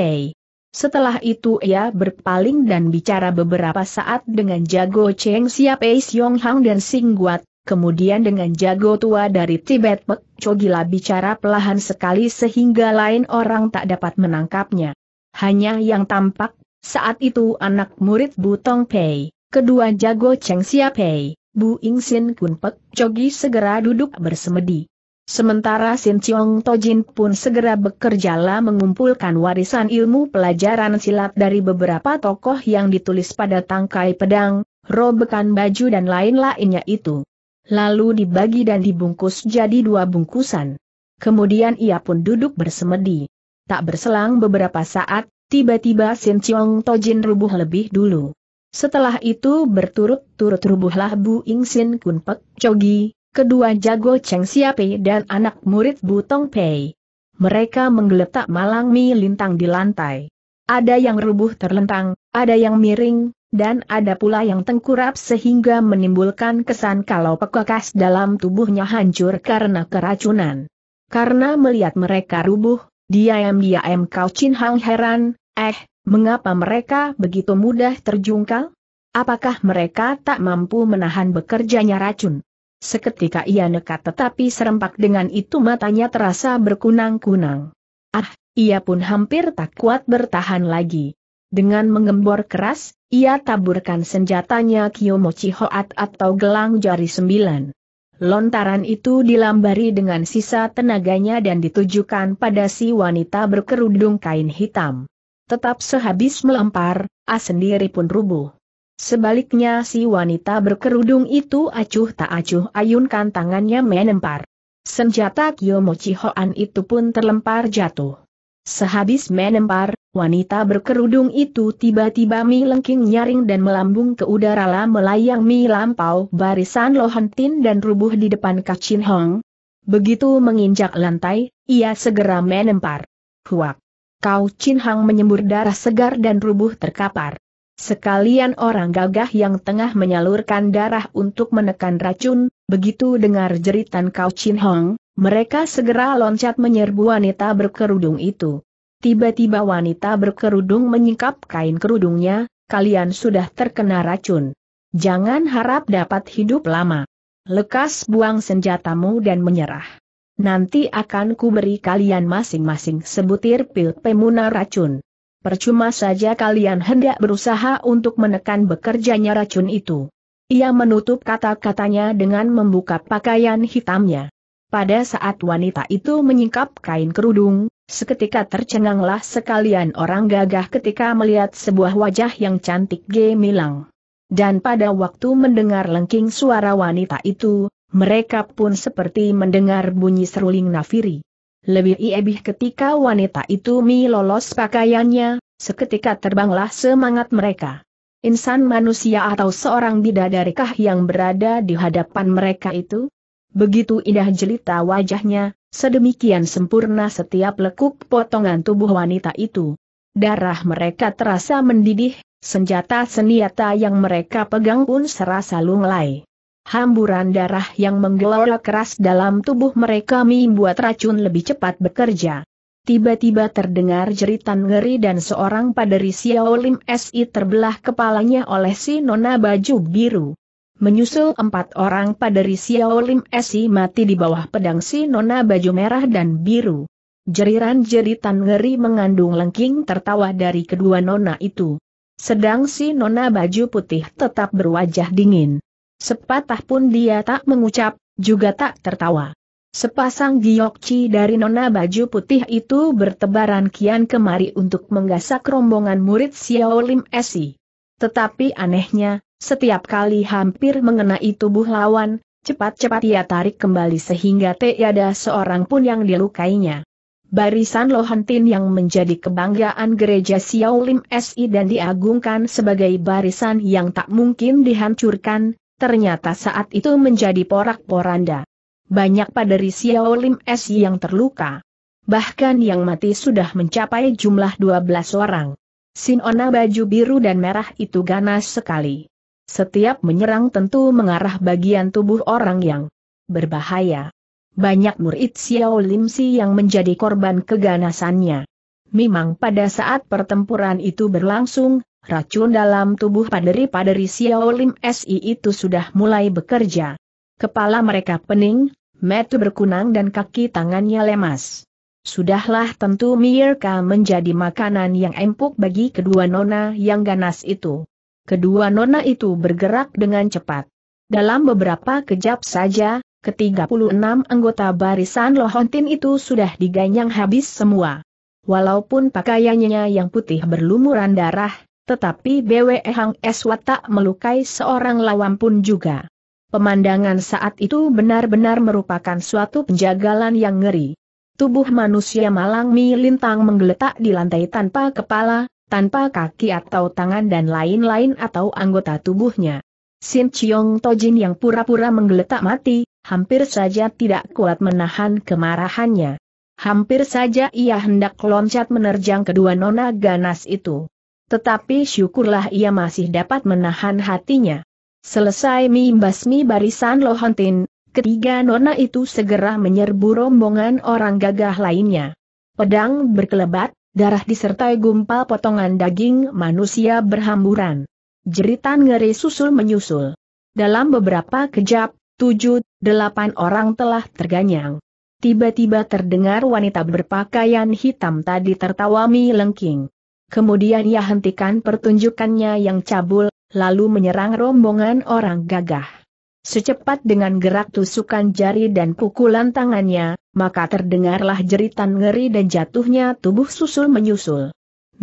Setelah itu ia berpaling dan bicara beberapa saat dengan jago Cheng Xia Pei Siong Hang dan Sing Guat, kemudian dengan jago tua dari Tibet Pek Chogila bicara pelahan sekali sehingga lain orang tak dapat menangkapnya. Hanya yang tampak saat itu anak murid Bu Tong Pei, kedua jago Cheng Xia Pei, Bu Ing Sin Kun Pek, Cogi segera duduk bersemedi. Sementara Sin Chiong Tojin pun segera bekerjalah mengumpulkan warisan ilmu pelajaran silat dari beberapa tokoh yang ditulis pada tangkai pedang, robekan baju dan lain-lainnya itu. Lalu dibagi dan dibungkus jadi dua bungkusan. Kemudian ia pun duduk bersemedi. Tak berselang beberapa saat, Tiba-tiba Sin Chiong Tojin rubuh lebih dulu. Setelah itu berturut-turut rubuhlah Bu Ing Sin Kun Pek Chogi, kedua jago Cheng Pei dan anak murid Bu Tong Pei. Mereka menggeletak malang mi lintang di lantai. Ada yang rubuh terlentang, ada yang miring, dan ada pula yang tengkurap sehingga menimbulkan kesan kalau pekakas dalam tubuhnya hancur karena keracunan. Karena melihat mereka rubuh, diam-diam Kau Chin Hang heran, Eh, mengapa mereka begitu mudah terjungkal? Apakah mereka tak mampu menahan bekerjanya racun? Seketika ia nekat tetapi serempak dengan itu matanya terasa berkunang-kunang. Ah, ia pun hampir tak kuat bertahan lagi. Dengan mengembor keras, ia taburkan senjatanya Kiyomochi Hoat atau gelang jari sembilan. Lontaran itu dilambari dengan sisa tenaganya dan ditujukan pada si wanita berkerudung kain hitam. Tetap sehabis melempar, A ah sendiri pun rubuh. Sebaliknya si wanita berkerudung itu acuh tak acuh ayunkan tangannya menempar. Senjata Kiyomochi Hoan itu pun terlempar jatuh. Sehabis menempar, wanita berkerudung itu tiba-tiba lengking nyaring dan melambung ke udara lah melayang mi lampau barisan lohentin dan rubuh di depan Kacin Hong. Begitu menginjak lantai, ia segera menempar. Huak! Kau Chin Hang menyembur darah segar dan rubuh terkapar. Sekalian orang gagah yang tengah menyalurkan darah untuk menekan racun, begitu dengar jeritan Kau Chin Hang, mereka segera loncat menyerbu wanita berkerudung itu. Tiba-tiba wanita berkerudung menyingkap kain kerudungnya, kalian sudah terkena racun. Jangan harap dapat hidup lama. Lekas buang senjatamu dan menyerah. Nanti akan kuberi kalian masing-masing sebutir pil pemuna racun. Percuma saja kalian hendak berusaha untuk menekan bekerjanya racun itu. Ia menutup kata-katanya dengan membuka pakaian hitamnya. Pada saat wanita itu menyingkap kain kerudung, seketika tercenganglah sekalian orang gagah ketika melihat sebuah wajah yang cantik gemilang. Dan pada waktu mendengar lengking suara wanita itu, mereka pun seperti mendengar bunyi seruling nafiri. Lebih iebih ketika wanita itu mi lolos pakaiannya, seketika terbanglah semangat mereka. Insan manusia atau seorang bidadarikah yang berada di hadapan mereka itu? Begitu indah jelita wajahnya, sedemikian sempurna setiap lekuk potongan tubuh wanita itu. Darah mereka terasa mendidih, senjata senjata yang mereka pegang pun serasa lunglai. Hamburan darah yang menggelora keras dalam tubuh mereka membuat racun lebih cepat bekerja. Tiba-tiba terdengar jeritan ngeri dan seorang paderi Lim SI terbelah kepalanya oleh si nona baju biru. Menyusul empat orang paderi Lim SI mati di bawah pedang si nona baju merah dan biru. Jeriran-jeritan ngeri mengandung lengking tertawa dari kedua nona itu. Sedang si nona baju putih tetap berwajah dingin. Sepatah pun dia tak mengucap, juga tak tertawa. Sepasang giokci dari nona baju putih itu bertebaran kian kemari untuk menggasak rombongan murid Xiao Lim Esi. Tetapi anehnya, setiap kali hampir mengenai tubuh lawan, cepat-cepat ia tarik kembali sehingga tiada seorang pun yang dilukainya. Barisan Lohantin yang menjadi kebanggaan gereja Xiao Lim SI dan diagungkan sebagai barisan yang tak mungkin dihancurkan, ternyata saat itu menjadi porak-poranda. Banyak paderi Xiao Lim S yang terluka. Bahkan yang mati sudah mencapai jumlah 12 orang. Sinona baju biru dan merah itu ganas sekali. Setiap menyerang tentu mengarah bagian tubuh orang yang berbahaya. Banyak murid Xiao Lim Si yang menjadi korban keganasannya. Memang pada saat pertempuran itu berlangsung, Racun dalam tubuh paderi-paderi Xiaolim SI itu sudah mulai bekerja. Kepala mereka pening, metu berkunang dan kaki tangannya lemas. Sudahlah tentu Mirka menjadi makanan yang empuk bagi kedua nona yang ganas itu. Kedua nona itu bergerak dengan cepat. Dalam beberapa kejap saja, ke-36 anggota barisan Lohontin itu sudah diganyang habis semua. Walaupun pakaiannya yang putih berlumuran darah, tetapi BWE Hang Eswat tak melukai seorang lawan pun juga. Pemandangan saat itu benar-benar merupakan suatu penjagalan yang ngeri. Tubuh manusia malang mi lintang menggeletak di lantai tanpa kepala, tanpa kaki atau tangan dan lain-lain atau anggota tubuhnya. Sin Chiong Tojin yang pura-pura menggeletak mati, hampir saja tidak kuat menahan kemarahannya. Hampir saja ia hendak loncat menerjang kedua nona ganas itu. Tetapi syukurlah ia masih dapat menahan hatinya. Selesai mimbasmi barisan Lohontin, ketiga nona itu segera menyerbu rombongan orang gagah lainnya. Pedang berkelebat, darah disertai gumpal potongan daging manusia berhamburan. Jeritan ngeri susul menyusul. Dalam beberapa kejap, tujuh, delapan orang telah terganyang. Tiba-tiba terdengar wanita berpakaian hitam tadi tertawami lengking. Kemudian ia hentikan pertunjukannya yang cabul, lalu menyerang rombongan orang gagah. Secepat dengan gerak tusukan jari dan pukulan tangannya, maka terdengarlah jeritan ngeri dan jatuhnya tubuh susul menyusul.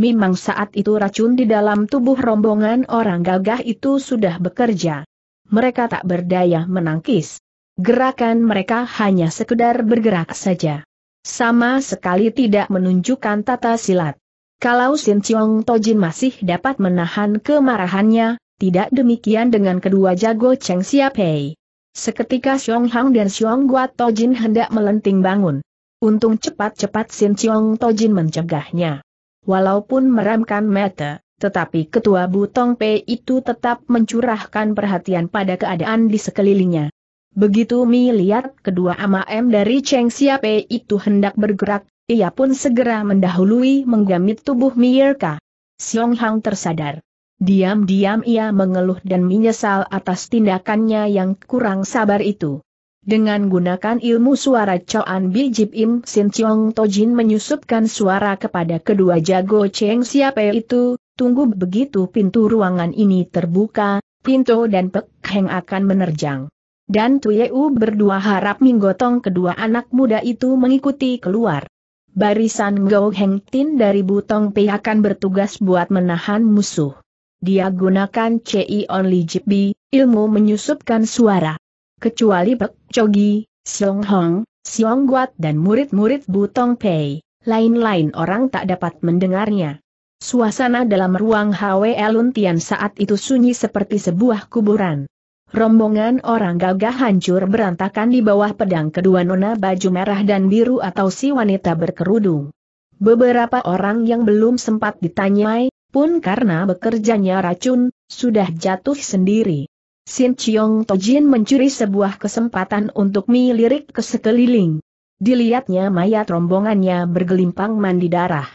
Memang saat itu racun di dalam tubuh rombongan orang gagah itu sudah bekerja. Mereka tak berdaya menangkis. Gerakan mereka hanya sekedar bergerak saja. Sama sekali tidak menunjukkan tata silat. Kalau Sin Chiong Tojin masih dapat menahan kemarahannya, tidak demikian dengan kedua jago Cheng Xiapei. Seketika Xiong Hang dan Xiong Gua Tojin hendak melenting bangun. Untung cepat-cepat Sin Chiong Tojin mencegahnya. Walaupun meramkan mata, tetapi ketua Butong P itu tetap mencurahkan perhatian pada keadaan di sekelilingnya. Begitu Mi lihat kedua Ama M dari Cheng Xiapei itu hendak bergerak, ia pun segera mendahului menggamit tubuh Mierka. Siong Hang tersadar. Diam-diam ia mengeluh dan menyesal atas tindakannya yang kurang sabar itu. Dengan gunakan ilmu suara Choan Bijib Im Sin Chiong Tojin menyusupkan suara kepada kedua jago Cheng Xiapei itu, tunggu begitu pintu ruangan ini terbuka, pintu dan Pek Heng akan menerjang. Dan Tuyeu berdua harap minggotong kedua anak muda itu mengikuti keluar. Barisan Gou Heng Tin dari Butong Pei akan bertugas buat menahan musuh. Dia gunakan CI Only Jibi, ilmu menyusupkan suara. Kecuali Pek Chogi, Siong Hong, Siong Guat dan murid-murid Butong Pei, lain-lain orang tak dapat mendengarnya. Suasana dalam ruang HW Eluntian saat itu sunyi seperti sebuah kuburan. Rombongan orang gagah hancur berantakan di bawah pedang kedua nona baju merah dan biru atau si wanita berkerudung. Beberapa orang yang belum sempat ditanyai, pun karena bekerjanya racun, sudah jatuh sendiri. Sin Chiong Tojin mencuri sebuah kesempatan untuk melirik ke sekeliling. Dilihatnya mayat rombongannya bergelimpang mandi darah.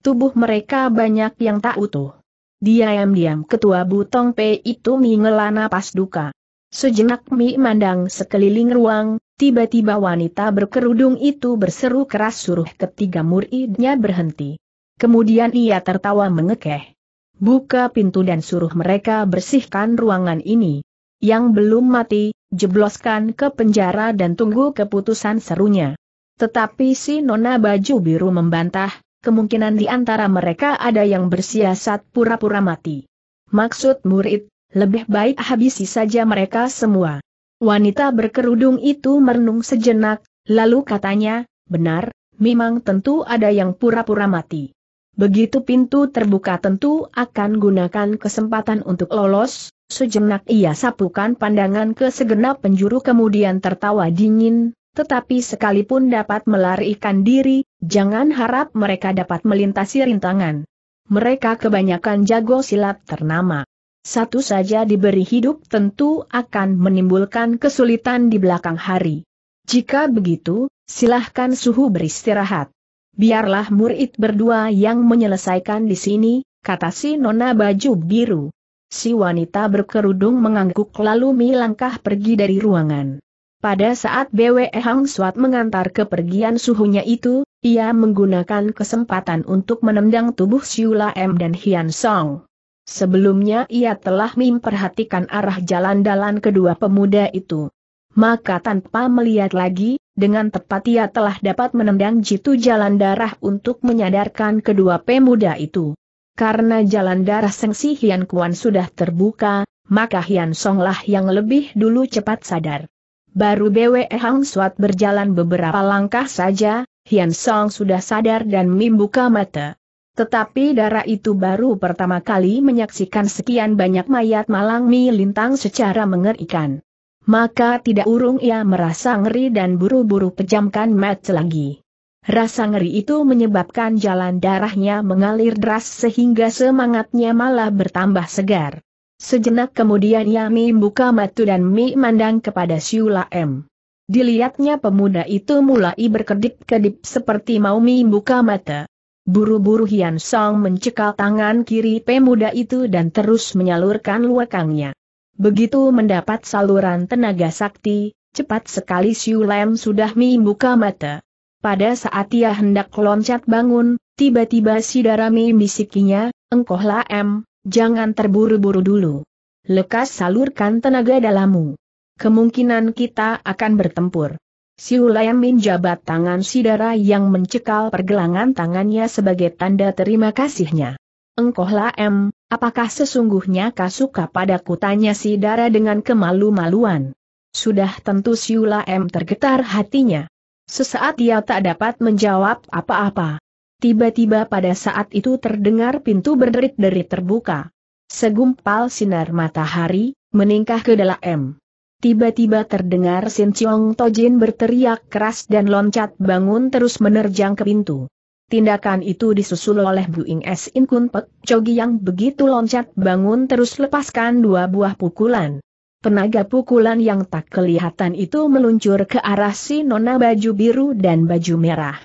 Tubuh mereka banyak yang tak utuh. Diam-diam ketua Butong P itu mengelana pas duka. Sejenak Mi mandang sekeliling ruang, tiba-tiba wanita berkerudung itu berseru keras suruh ketiga muridnya berhenti. Kemudian ia tertawa mengekeh. Buka pintu dan suruh mereka bersihkan ruangan ini. Yang belum mati, jebloskan ke penjara dan tunggu keputusan serunya. Tetapi si nona baju biru membantah, kemungkinan di antara mereka ada yang bersiasat pura-pura mati. Maksud murid, lebih baik habisi saja mereka semua. Wanita berkerudung itu merenung sejenak, lalu katanya, benar, memang tentu ada yang pura-pura mati. Begitu pintu terbuka tentu akan gunakan kesempatan untuk lolos, sejenak ia sapukan pandangan ke segenap penjuru kemudian tertawa dingin, tetapi sekalipun dapat melarikan diri, jangan harap mereka dapat melintasi rintangan. Mereka kebanyakan jago silat ternama. Satu saja diberi hidup tentu akan menimbulkan kesulitan di belakang hari. Jika begitu, silahkan suhu beristirahat. Biarlah murid berdua yang menyelesaikan di sini, kata si nona baju biru. Si wanita berkerudung mengangguk lalu melangkah pergi dari ruangan. Pada saat BWE Hang Suat mengantar kepergian suhunya itu, ia menggunakan kesempatan untuk menendang tubuh Siula M dan Hian Song. Sebelumnya ia telah memperhatikan arah jalan-jalan kedua pemuda itu. Maka tanpa melihat lagi, dengan tepat ia telah dapat menendang jitu jalan darah untuk menyadarkan kedua pemuda itu. Karena jalan darah Sengsi Hian Kuan sudah terbuka, maka Hian Songlah yang lebih dulu cepat sadar. Baru BWE Hang Suat berjalan beberapa langkah saja, Hian Song sudah sadar dan membuka mata. Tetapi darah itu baru pertama kali menyaksikan sekian banyak mayat malang mi lintang secara mengerikan. Maka tidak urung ia merasa ngeri dan buru-buru pejamkan mat. lagi. Rasa ngeri itu menyebabkan jalan darahnya mengalir deras sehingga semangatnya malah bertambah segar. Sejenak kemudian ia buka matu dan Mi mandang kepada Siula M. Dilihatnya pemuda itu mulai berkedip-kedip seperti mau Mi buka mata. Buru-buru Hian Song mencekal tangan kiri pemuda itu dan terus menyalurkan luakangnya. Begitu mendapat saluran tenaga sakti, cepat sekali Siu Lem sudah membuka mata. Pada saat ia hendak loncat bangun, tiba-tiba si Darami bisikinya, engkoh Lam, jangan terburu-buru dulu. Lekas salurkan tenaga dalammu. Kemungkinan kita akan bertempur. Siulayam menjabat tangan Sidara yang mencekal pergelangan tangannya sebagai tanda terima kasihnya. Engkohlah M, apakah sesungguhnya kau suka padaku tanya Sidara dengan kemalu-maluan. Sudah tentu Siula M tergetar hatinya. Sesaat ia tak dapat menjawab apa-apa. Tiba-tiba pada saat itu terdengar pintu berderit-derit terbuka. Segumpal sinar matahari, meningkah ke dalam M. Tiba-tiba terdengar Sin Chiong Tojin berteriak keras dan loncat bangun terus menerjang ke pintu. Tindakan itu disusul oleh Bu Ing S. In Kun Pek Chogi yang begitu loncat bangun terus lepaskan dua buah pukulan. Tenaga pukulan yang tak kelihatan itu meluncur ke arah si nona baju biru dan baju merah.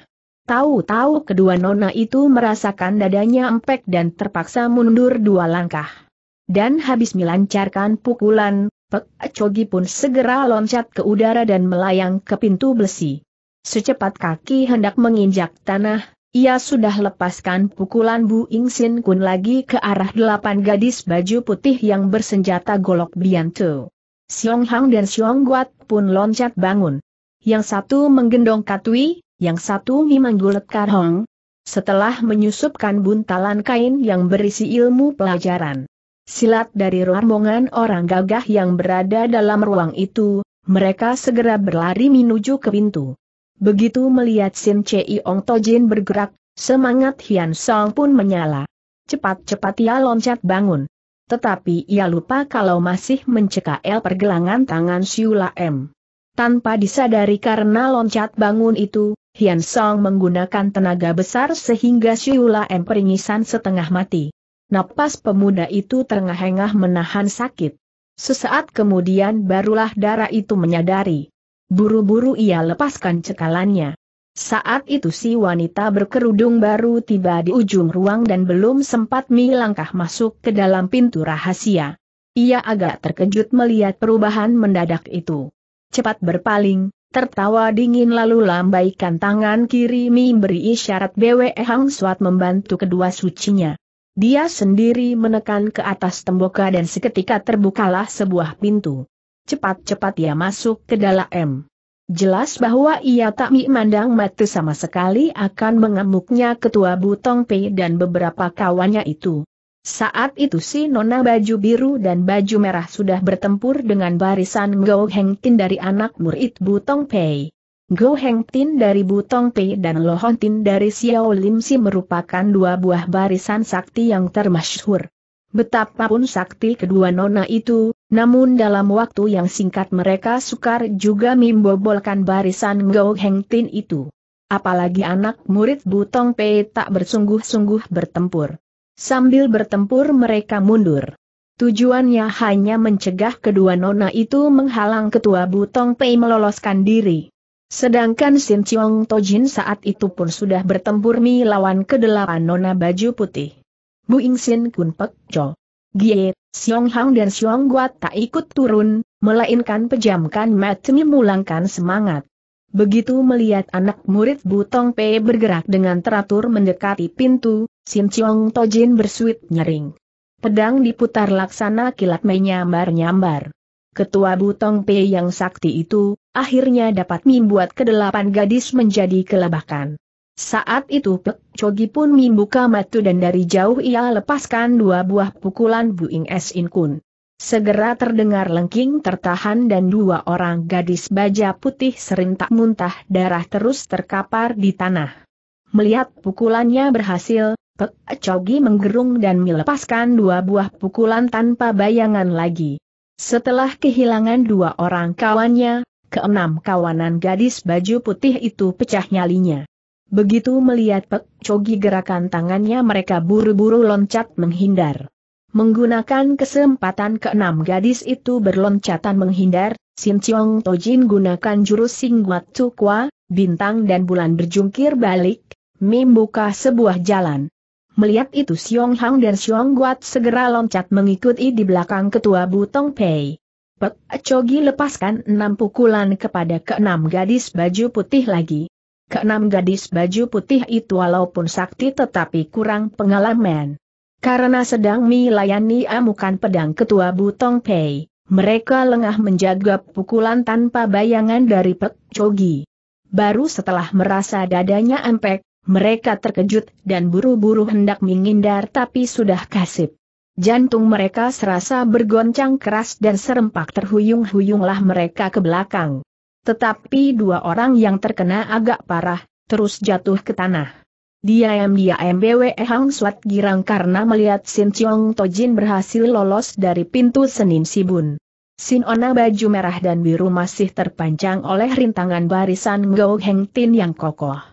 Tahu-tahu kedua nona itu merasakan dadanya empek dan terpaksa mundur dua langkah. Dan habis melancarkan pukulan, Pek Cogi pun segera loncat ke udara dan melayang ke pintu besi. Secepat kaki hendak menginjak tanah, ia sudah lepaskan pukulan Bu Ing Sin Kun lagi ke arah delapan gadis baju putih yang bersenjata golok biantu. Siong Hang dan Siong Guat pun loncat bangun. Yang satu menggendong Katui, yang satu memanggul Karhong. Setelah menyusupkan buntalan kain yang berisi ilmu pelajaran, Silat dari rombongan orang gagah yang berada dalam ruang itu, mereka segera berlari menuju ke pintu. Begitu melihat Sim Chei Ong Tojin bergerak, semangat Hian Song pun menyala. Cepat-cepat ia loncat bangun. Tetapi ia lupa kalau masih mencekal pergelangan tangan Siula M. Tanpa disadari karena loncat bangun itu, Hian Song menggunakan tenaga besar sehingga Siula M peringisan setengah mati. Napas pemuda itu terengah-engah menahan sakit. Sesaat kemudian barulah darah itu menyadari. Buru-buru ia lepaskan cekalannya. Saat itu si wanita berkerudung baru tiba di ujung ruang dan belum sempat melangkah masuk ke dalam pintu rahasia. Ia agak terkejut melihat perubahan mendadak itu. Cepat berpaling, tertawa dingin lalu lambaikan tangan kiri memberi isyarat BWE Hang Suat membantu kedua sucinya. Dia sendiri menekan ke atas temboka dan seketika terbukalah sebuah pintu. Cepat-cepat ia masuk ke dalam. Jelas bahwa ia tak memandang mata sama sekali akan mengamuknya ketua Butong Pei dan beberapa kawannya itu. Saat itu si nona baju biru dan baju merah sudah bertempur dengan barisan Ngau Heng Tin dari anak murid Butong Pei. Go Heng Tin dari Butong Pei dan Lo Hon Tin dari Xiao Lim Si merupakan dua buah barisan sakti yang termasyhur. Betapapun sakti kedua nona itu, namun dalam waktu yang singkat mereka sukar juga membobolkan barisan Go Heng Tin itu. Apalagi anak murid Butong Pei tak bersungguh-sungguh bertempur. Sambil bertempur mereka mundur. Tujuannya hanya mencegah kedua nona itu menghalang ketua Butong Pei meloloskan diri. Sedangkan Sin Chiong Tojin saat itu pun sudah bertempur melawan kedelapan nona baju putih. Bu Ing Sin Kun Pek Cho. Gie, Siong Hang dan Siong Guat tak ikut turun, melainkan pejamkan mata memulangkan semangat. Begitu melihat anak murid Butong P bergerak dengan teratur mendekati pintu, Sin Chiong Tojin bersuit nyering. Pedang diputar laksana kilat menyambar-nyambar. Ketua Butong P yang sakti itu, akhirnya dapat membuat kedelapan gadis menjadi kelabakan. Saat itu Pek Chogi pun membuka matu dan dari jauh ia lepaskan dua buah pukulan Buing Es In Kun. Segera terdengar lengking tertahan dan dua orang gadis baja putih serentak muntah darah terus terkapar di tanah. Melihat pukulannya berhasil, Pek Chogi menggerung dan melepaskan dua buah pukulan tanpa bayangan lagi. Setelah kehilangan dua orang kawannya, keenam kawanan gadis baju putih itu pecah nyalinya. Begitu melihat Pek Cogi gerakan tangannya mereka buru-buru loncat menghindar. Menggunakan kesempatan keenam gadis itu berloncatan menghindar, Sin Chiong Tojin gunakan jurus Singguat Tukwa, bintang dan bulan berjungkir balik, membuka sebuah jalan. Melihat itu Siong Hang dan Siong Guat segera loncat mengikuti di belakang ketua Butong Pei. Pek Chogi lepaskan enam pukulan kepada keenam gadis baju putih lagi. Keenam gadis baju putih itu walaupun sakti tetapi kurang pengalaman. Karena sedang melayani amukan pedang ketua Butong Pei, mereka lengah menjaga pukulan tanpa bayangan dari Pek Chogi. Baru setelah merasa dadanya empek, mereka terkejut dan buru-buru hendak menghindar tapi sudah kasip. Jantung mereka serasa bergoncang keras dan serempak terhuyung-huyunglah mereka ke belakang. Tetapi dua orang yang terkena agak parah, terus jatuh ke tanah. Diam-diam BWE Hang Suat girang karena melihat Sin Chiong Tojin berhasil lolos dari pintu Senin Sibun. Sin Ona baju merah dan biru masih terpanjang oleh rintangan barisan Ngau Heng Tin yang kokoh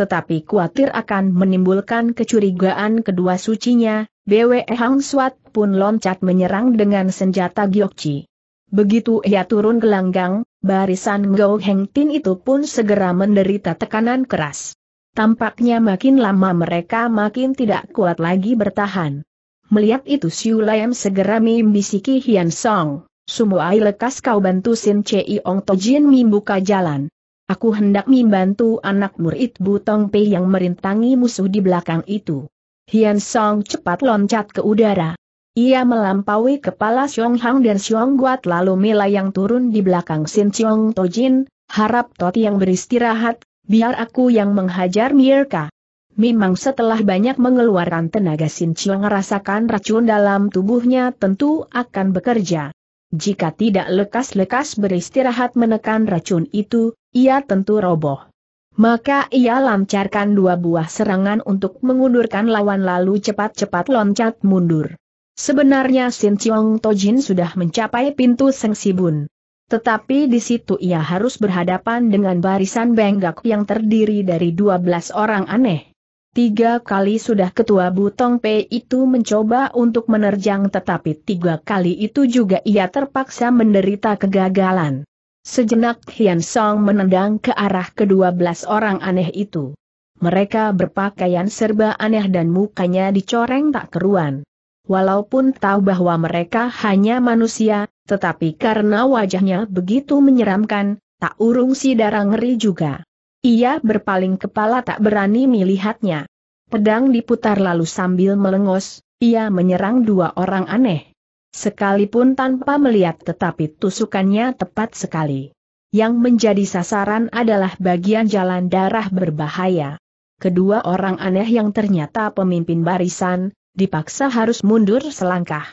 tetapi khawatir akan menimbulkan kecurigaan kedua sucinya, BWE Hang Swat pun loncat menyerang dengan senjata giokci. Begitu ia turun ke langgang, barisan Ngau Heng Tin itu pun segera menderita tekanan keras. Tampaknya makin lama mereka makin tidak kuat lagi bertahan. Melihat itu Siu Lam segera membisiki Hian Song, Sumuai lekas kau bantu Sin Chei Ong Tojin membuka jalan. Aku hendak membantu anak murid Butong Pei yang merintangi musuh di belakang itu. Hian Song cepat loncat ke udara. Ia melampaui kepala Xiong Hang dan Xiong Guat lalu Mila yang turun di belakang Sin Xiong Tojin, harap Toti yang beristirahat, biar aku yang menghajar Mirka. Memang setelah banyak mengeluarkan tenaga Sin Xiong merasakan racun dalam tubuhnya tentu akan bekerja. Jika tidak lekas-lekas beristirahat menekan racun itu, ia tentu roboh. Maka ia lancarkan dua buah serangan untuk mengundurkan lawan lalu cepat-cepat loncat mundur. Sebenarnya Sin Chiong Tojin sudah mencapai pintu Seng Sibun. Tetapi di situ ia harus berhadapan dengan barisan benggak yang terdiri dari 12 orang aneh. Tiga kali sudah ketua Butong P itu mencoba untuk menerjang tetapi tiga kali itu juga ia terpaksa menderita kegagalan. Sejenak Hian Song menendang ke arah kedua belas orang aneh itu. Mereka berpakaian serba aneh dan mukanya dicoreng tak keruan. Walaupun tahu bahwa mereka hanya manusia, tetapi karena wajahnya begitu menyeramkan, tak urung si darah ngeri juga. Ia berpaling kepala tak berani melihatnya. Pedang diputar lalu sambil melengos, ia menyerang dua orang aneh. Sekalipun tanpa melihat tetapi tusukannya tepat sekali. Yang menjadi sasaran adalah bagian jalan darah berbahaya. Kedua orang aneh yang ternyata pemimpin barisan, dipaksa harus mundur selangkah.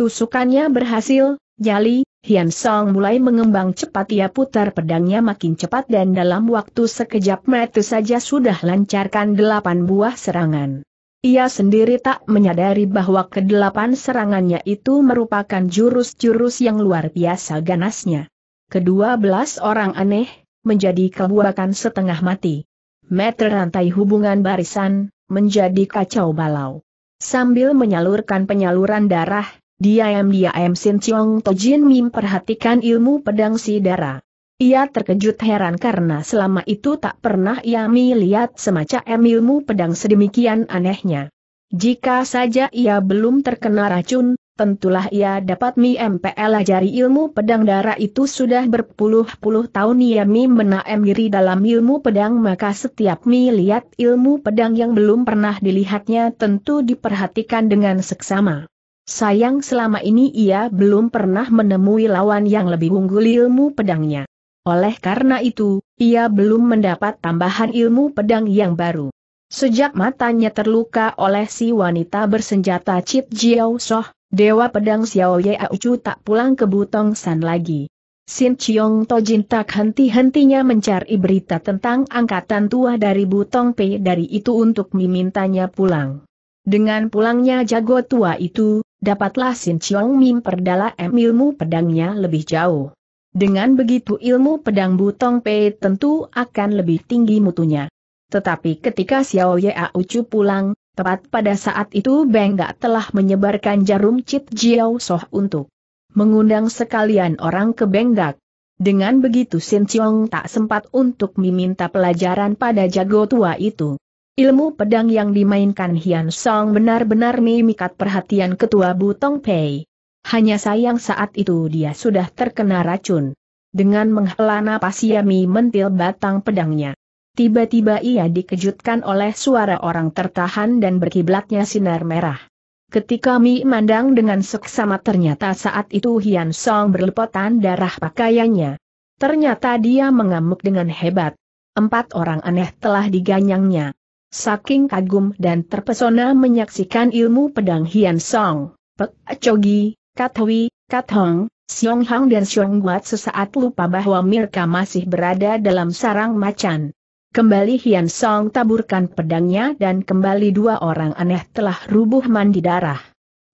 Tusukannya berhasil, Jali, Hian Song mulai mengembang cepat ia putar pedangnya makin cepat dan dalam waktu sekejap metu saja sudah lancarkan delapan buah serangan. Ia sendiri tak menyadari bahwa kedelapan serangannya itu merupakan jurus-jurus yang luar biasa ganasnya. Kedua belas orang aneh, menjadi kebuakan setengah mati. Meter rantai hubungan barisan, menjadi kacau balau. Sambil menyalurkan penyaluran darah, Diam-diam Sin Chiong Tojin Mim perhatikan ilmu pedang si dara. Ia terkejut heran karena selama itu tak pernah ia melihat semacam ilmu pedang sedemikian anehnya. Jika saja ia belum terkena racun, tentulah ia dapat ajari ilmu pedang darah itu sudah berpuluh-puluh tahun ia menaem diri dalam ilmu pedang maka setiap melihat ilmu pedang yang belum pernah dilihatnya tentu diperhatikan dengan seksama. Sayang selama ini ia belum pernah menemui lawan yang lebih unggul ilmu pedangnya. Oleh karena itu, ia belum mendapat tambahan ilmu pedang yang baru. Sejak matanya terluka oleh si wanita bersenjata Chit Jiao Soh, Dewa Pedang Xiao Ye Aucu tak pulang ke Butong San lagi. Sin Chiong Tojin tak henti-hentinya mencari berita tentang angkatan tua dari Butong Pei dari itu untuk memintanya pulang. Dengan pulangnya jago tua itu, dapatlah Sin Chiong Mim perdalam ilmu pedangnya lebih jauh. Dengan begitu ilmu pedang Butong Pei tentu akan lebih tinggi mutunya. Tetapi ketika Xiao Yea Ucu pulang, tepat pada saat itu Beng Gak telah menyebarkan jarum Cit Jiao Soh untuk mengundang sekalian orang ke Beng Gak. Dengan begitu Sin Chiong tak sempat untuk meminta pelajaran pada jago tua itu. Ilmu pedang yang dimainkan Hian Song benar-benar memikat perhatian ketua Butong Pei. Hanya sayang saat itu dia sudah terkena racun. Dengan menghela napas Yami mentil batang pedangnya. Tiba-tiba ia dikejutkan oleh suara orang tertahan dan berkiblatnya sinar merah. Ketika Mi mandang dengan seksama ternyata saat itu Hian Song berlepotan darah pakaiannya. Ternyata dia mengamuk dengan hebat. Empat orang aneh telah diganyangnya. Saking kagum dan terpesona menyaksikan ilmu pedang Hian Song, Pek Chogi, Katwi, Hong, Siong Hang dan Siong Guat sesaat lupa bahwa Mirka masih berada dalam sarang macan. Kembali Hian Song taburkan pedangnya dan kembali dua orang aneh telah rubuh mandi darah.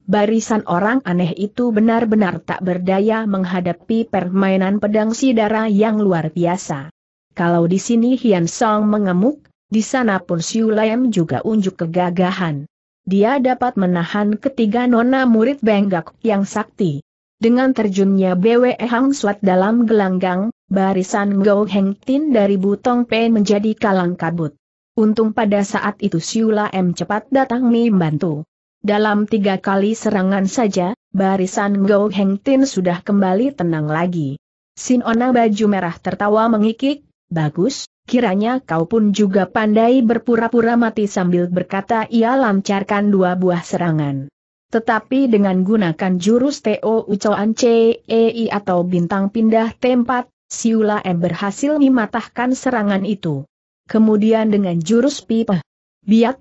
Barisan orang aneh itu benar-benar tak berdaya menghadapi permainan pedang sidara yang luar biasa. Kalau di sini Hian Song mengemuk, di sana pun Siu Lem juga unjuk kegagahan. Dia dapat menahan ketiga nona murid Benggak yang sakti. Dengan terjunnya BWE Hang Suat dalam gelanggang, barisan Gou Heng Tin dari Butong Pen menjadi kalang kabut. Untung pada saat itu Siu M cepat datang membantu. Dalam tiga kali serangan saja, barisan Gou Heng Tin sudah kembali tenang lagi. Sinona baju merah tertawa mengikik, bagus, kiranya kau pun juga pandai berpura-pura mati sambil berkata ia lancarkan dua buah serangan. Tetapi dengan gunakan jurus TO Ucoan CEI atau bintang pindah tempat, Siula M berhasil mematahkan serangan itu. Kemudian dengan jurus pipa,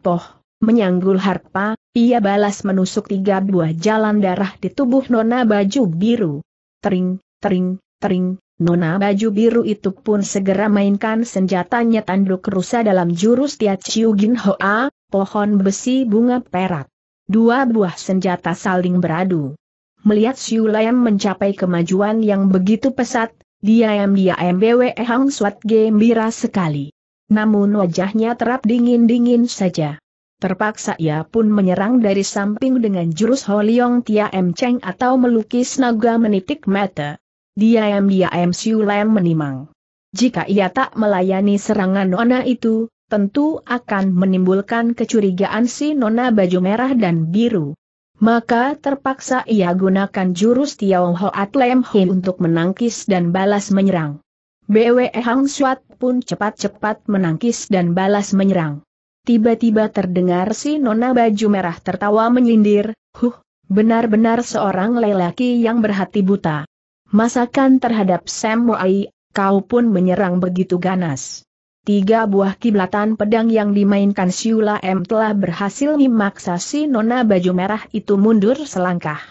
poh, menyanggul harpa, ia balas menusuk tiga buah jalan darah di tubuh nona baju biru. Tering, tering, tering, Nona baju biru itu pun segera mainkan senjatanya tanduk rusa dalam jurus Tia Chiu Gin Hoa, pohon besi bunga perak. Dua buah senjata saling beradu. Melihat Siu Layam mencapai kemajuan yang begitu pesat, diam-diam BWE Hang Suat gembira sekali. Namun wajahnya terap dingin-dingin saja. Terpaksa ia pun menyerang dari samping dengan jurus Holiong Tia M Cheng atau melukis naga menitik mata. Diam-diam Siulan menimang. Jika ia tak melayani serangan Nona itu, tentu akan menimbulkan kecurigaan si Nona baju merah dan biru. Maka terpaksa ia gunakan jurus Tiaoho lem Hin untuk menangkis dan balas menyerang. Bwe Hang Suat pun cepat-cepat menangkis dan balas menyerang. Tiba-tiba terdengar si Nona baju merah tertawa menyindir, huh, benar-benar seorang lelaki yang berhati buta. Masakan terhadap Sam Moai, kau pun menyerang begitu ganas. Tiga buah kiblatan pedang yang dimainkan Siula M telah berhasil memaksa si nona baju merah itu mundur selangkah.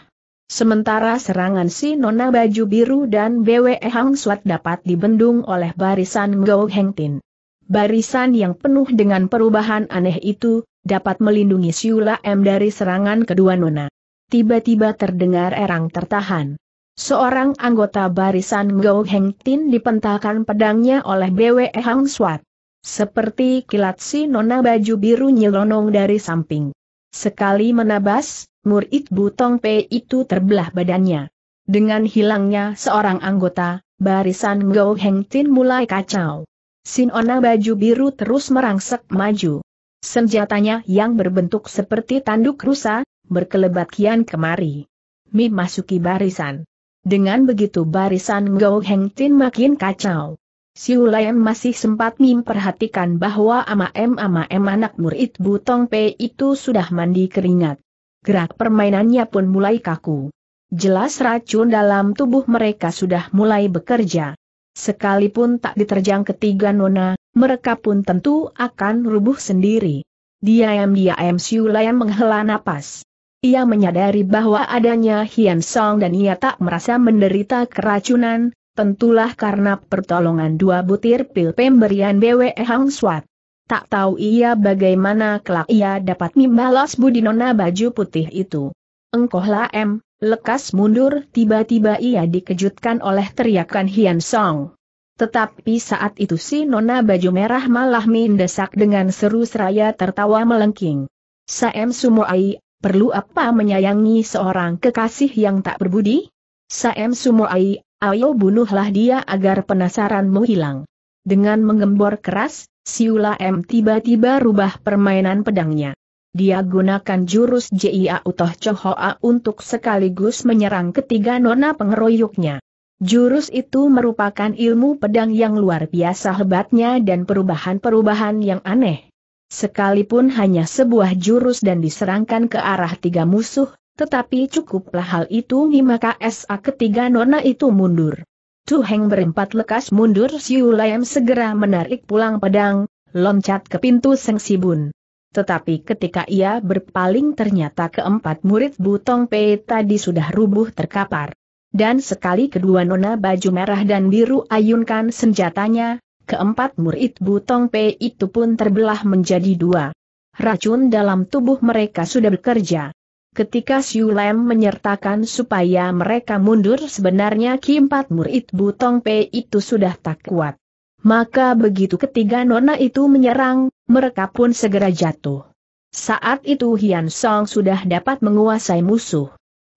Sementara serangan si nona baju biru dan BWE Hang Suat dapat dibendung oleh barisan Gao Heng Tin. Barisan yang penuh dengan perubahan aneh itu, dapat melindungi Siula M dari serangan kedua nona. Tiba-tiba terdengar erang tertahan. Seorang anggota barisan Ngou Heng Tin dipentalkan pedangnya oleh Bwe Hang Swat. Seperti kilat si nona baju biru nyelonong dari samping. Sekali menabas, murid Butong P itu terbelah badannya. Dengan hilangnya seorang anggota, barisan Ngou Heng Tin mulai kacau. Sinona baju biru terus merangsek maju. Senjatanya yang berbentuk seperti tanduk rusa, berkelebat kian kemari. Mi masuki barisan. Dengan begitu barisan Gou Heng Tin makin kacau. Siu Lian masih sempat memperhatikan bahwa ama-em-ama-em anak murid Butong Pei itu sudah mandi keringat. Gerak permainannya pun mulai kaku. Jelas racun dalam tubuh mereka sudah mulai bekerja. Sekalipun tak diterjang ketiga nona, mereka pun tentu akan rubuh sendiri. Diam-diam Siu Lian menghela napas. Ia menyadari bahwa adanya Hian Song dan ia tak merasa menderita keracunan, tentulah karena pertolongan dua butir pil pemberian BWE Hang Swat. Tak tahu ia bagaimana kelak ia dapat membalas budi nona baju putih itu. Engkohlah M, lekas mundur tiba-tiba ia dikejutkan oleh teriakan Hian Song. Tetapi saat itu si nona baju merah malah mendesak dengan seru seraya tertawa melengking. Saem Sumoai perlu apa menyayangi seorang kekasih yang tak berbudi? Saem Sumoai, ayo bunuhlah dia agar penasaranmu hilang. Dengan mengembor keras, Siula M tiba-tiba rubah permainan pedangnya. Dia gunakan jurus Jia Utoh Chohoa untuk sekaligus menyerang ketiga nona pengeroyoknya. Jurus itu merupakan ilmu pedang yang luar biasa hebatnya dan perubahan-perubahan yang aneh. Sekalipun hanya sebuah jurus dan diserangkan ke arah tiga musuh, tetapi cukuplah hal itu maka SA ketiga nona itu mundur. Heng berempat lekas mundur Siu Layam segera menarik pulang pedang, loncat ke pintu Seng Sibun. Tetapi ketika ia berpaling ternyata keempat murid Butong Pei tadi sudah rubuh terkapar. Dan sekali kedua nona baju merah dan biru ayunkan senjatanya, Keempat murid Butong Pei itu pun terbelah menjadi dua. Racun dalam tubuh mereka sudah bekerja. Ketika Siu Lem menyertakan supaya mereka mundur sebenarnya keempat murid Butong Pei itu sudah tak kuat. Maka begitu ketiga nona itu menyerang, mereka pun segera jatuh. Saat itu Hian Song sudah dapat menguasai musuh.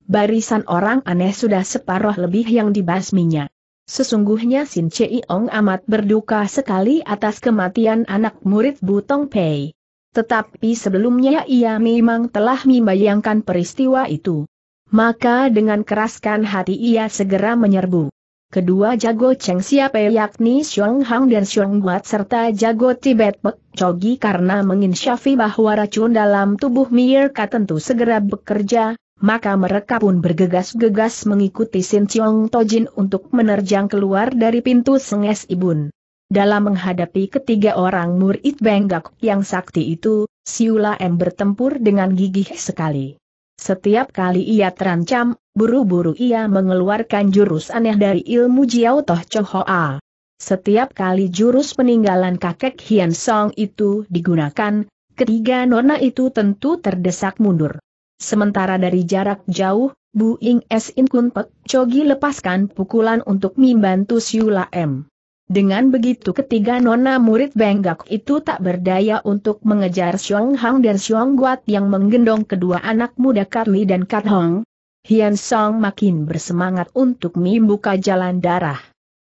Barisan orang aneh sudah separuh lebih yang dibasminya. Sesungguhnya Sin ong amat berduka sekali atas kematian anak murid Butong Pei. Tetapi sebelumnya ia memang telah membayangkan peristiwa itu. Maka dengan keraskan hati ia segera menyerbu. Kedua jago Cheng siapai yakni Xiong Hang dan Xiong Guat serta jago Tibet Pek Chogi karena menginsyafi bahwa racun dalam tubuh Mirka tentu segera bekerja, maka mereka pun bergegas-gegas mengikuti Sin Chiong Tojin untuk menerjang keluar dari pintu Senges Ibun. Dalam menghadapi ketiga orang murid Benggak yang sakti itu, Siula M bertempur dengan gigih sekali. Setiap kali ia terancam, buru-buru ia mengeluarkan jurus aneh dari ilmu Jiao Toh Chohoa. Setiap kali jurus peninggalan kakek Hian Song itu digunakan, ketiga nona itu tentu terdesak mundur. Sementara dari jarak jauh, Bu Ing S. In Kun Pek Chogi lepaskan pukulan untuk membantu Siula M. Dengan begitu ketiga nona murid Benggak itu tak berdaya untuk mengejar Xiong Hang dan Xiong Guat yang menggendong kedua anak muda Karli dan Kat Hong. Hian Song makin bersemangat untuk membuka jalan darah.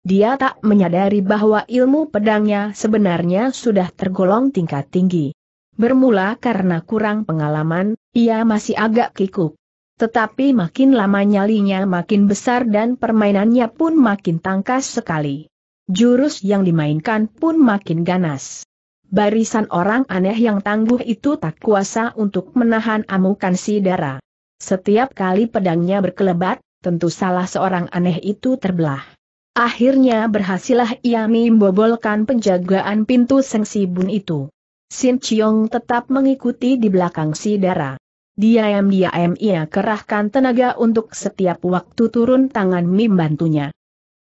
Dia tak menyadari bahwa ilmu pedangnya sebenarnya sudah tergolong tingkat tinggi. Bermula karena kurang pengalaman, ia masih agak kikuk. Tetapi makin lama nyalinya makin besar dan permainannya pun makin tangkas sekali. Jurus yang dimainkan pun makin ganas. Barisan orang aneh yang tangguh itu tak kuasa untuk menahan amukan si darah. Setiap kali pedangnya berkelebat, tentu salah seorang aneh itu terbelah. Akhirnya berhasillah ia membobolkan penjagaan pintu sengsibun bun itu. Sin Chiong tetap mengikuti di belakang si Dara. Diam-diam ia kerahkan tenaga untuk setiap waktu turun tangan mim membantunya.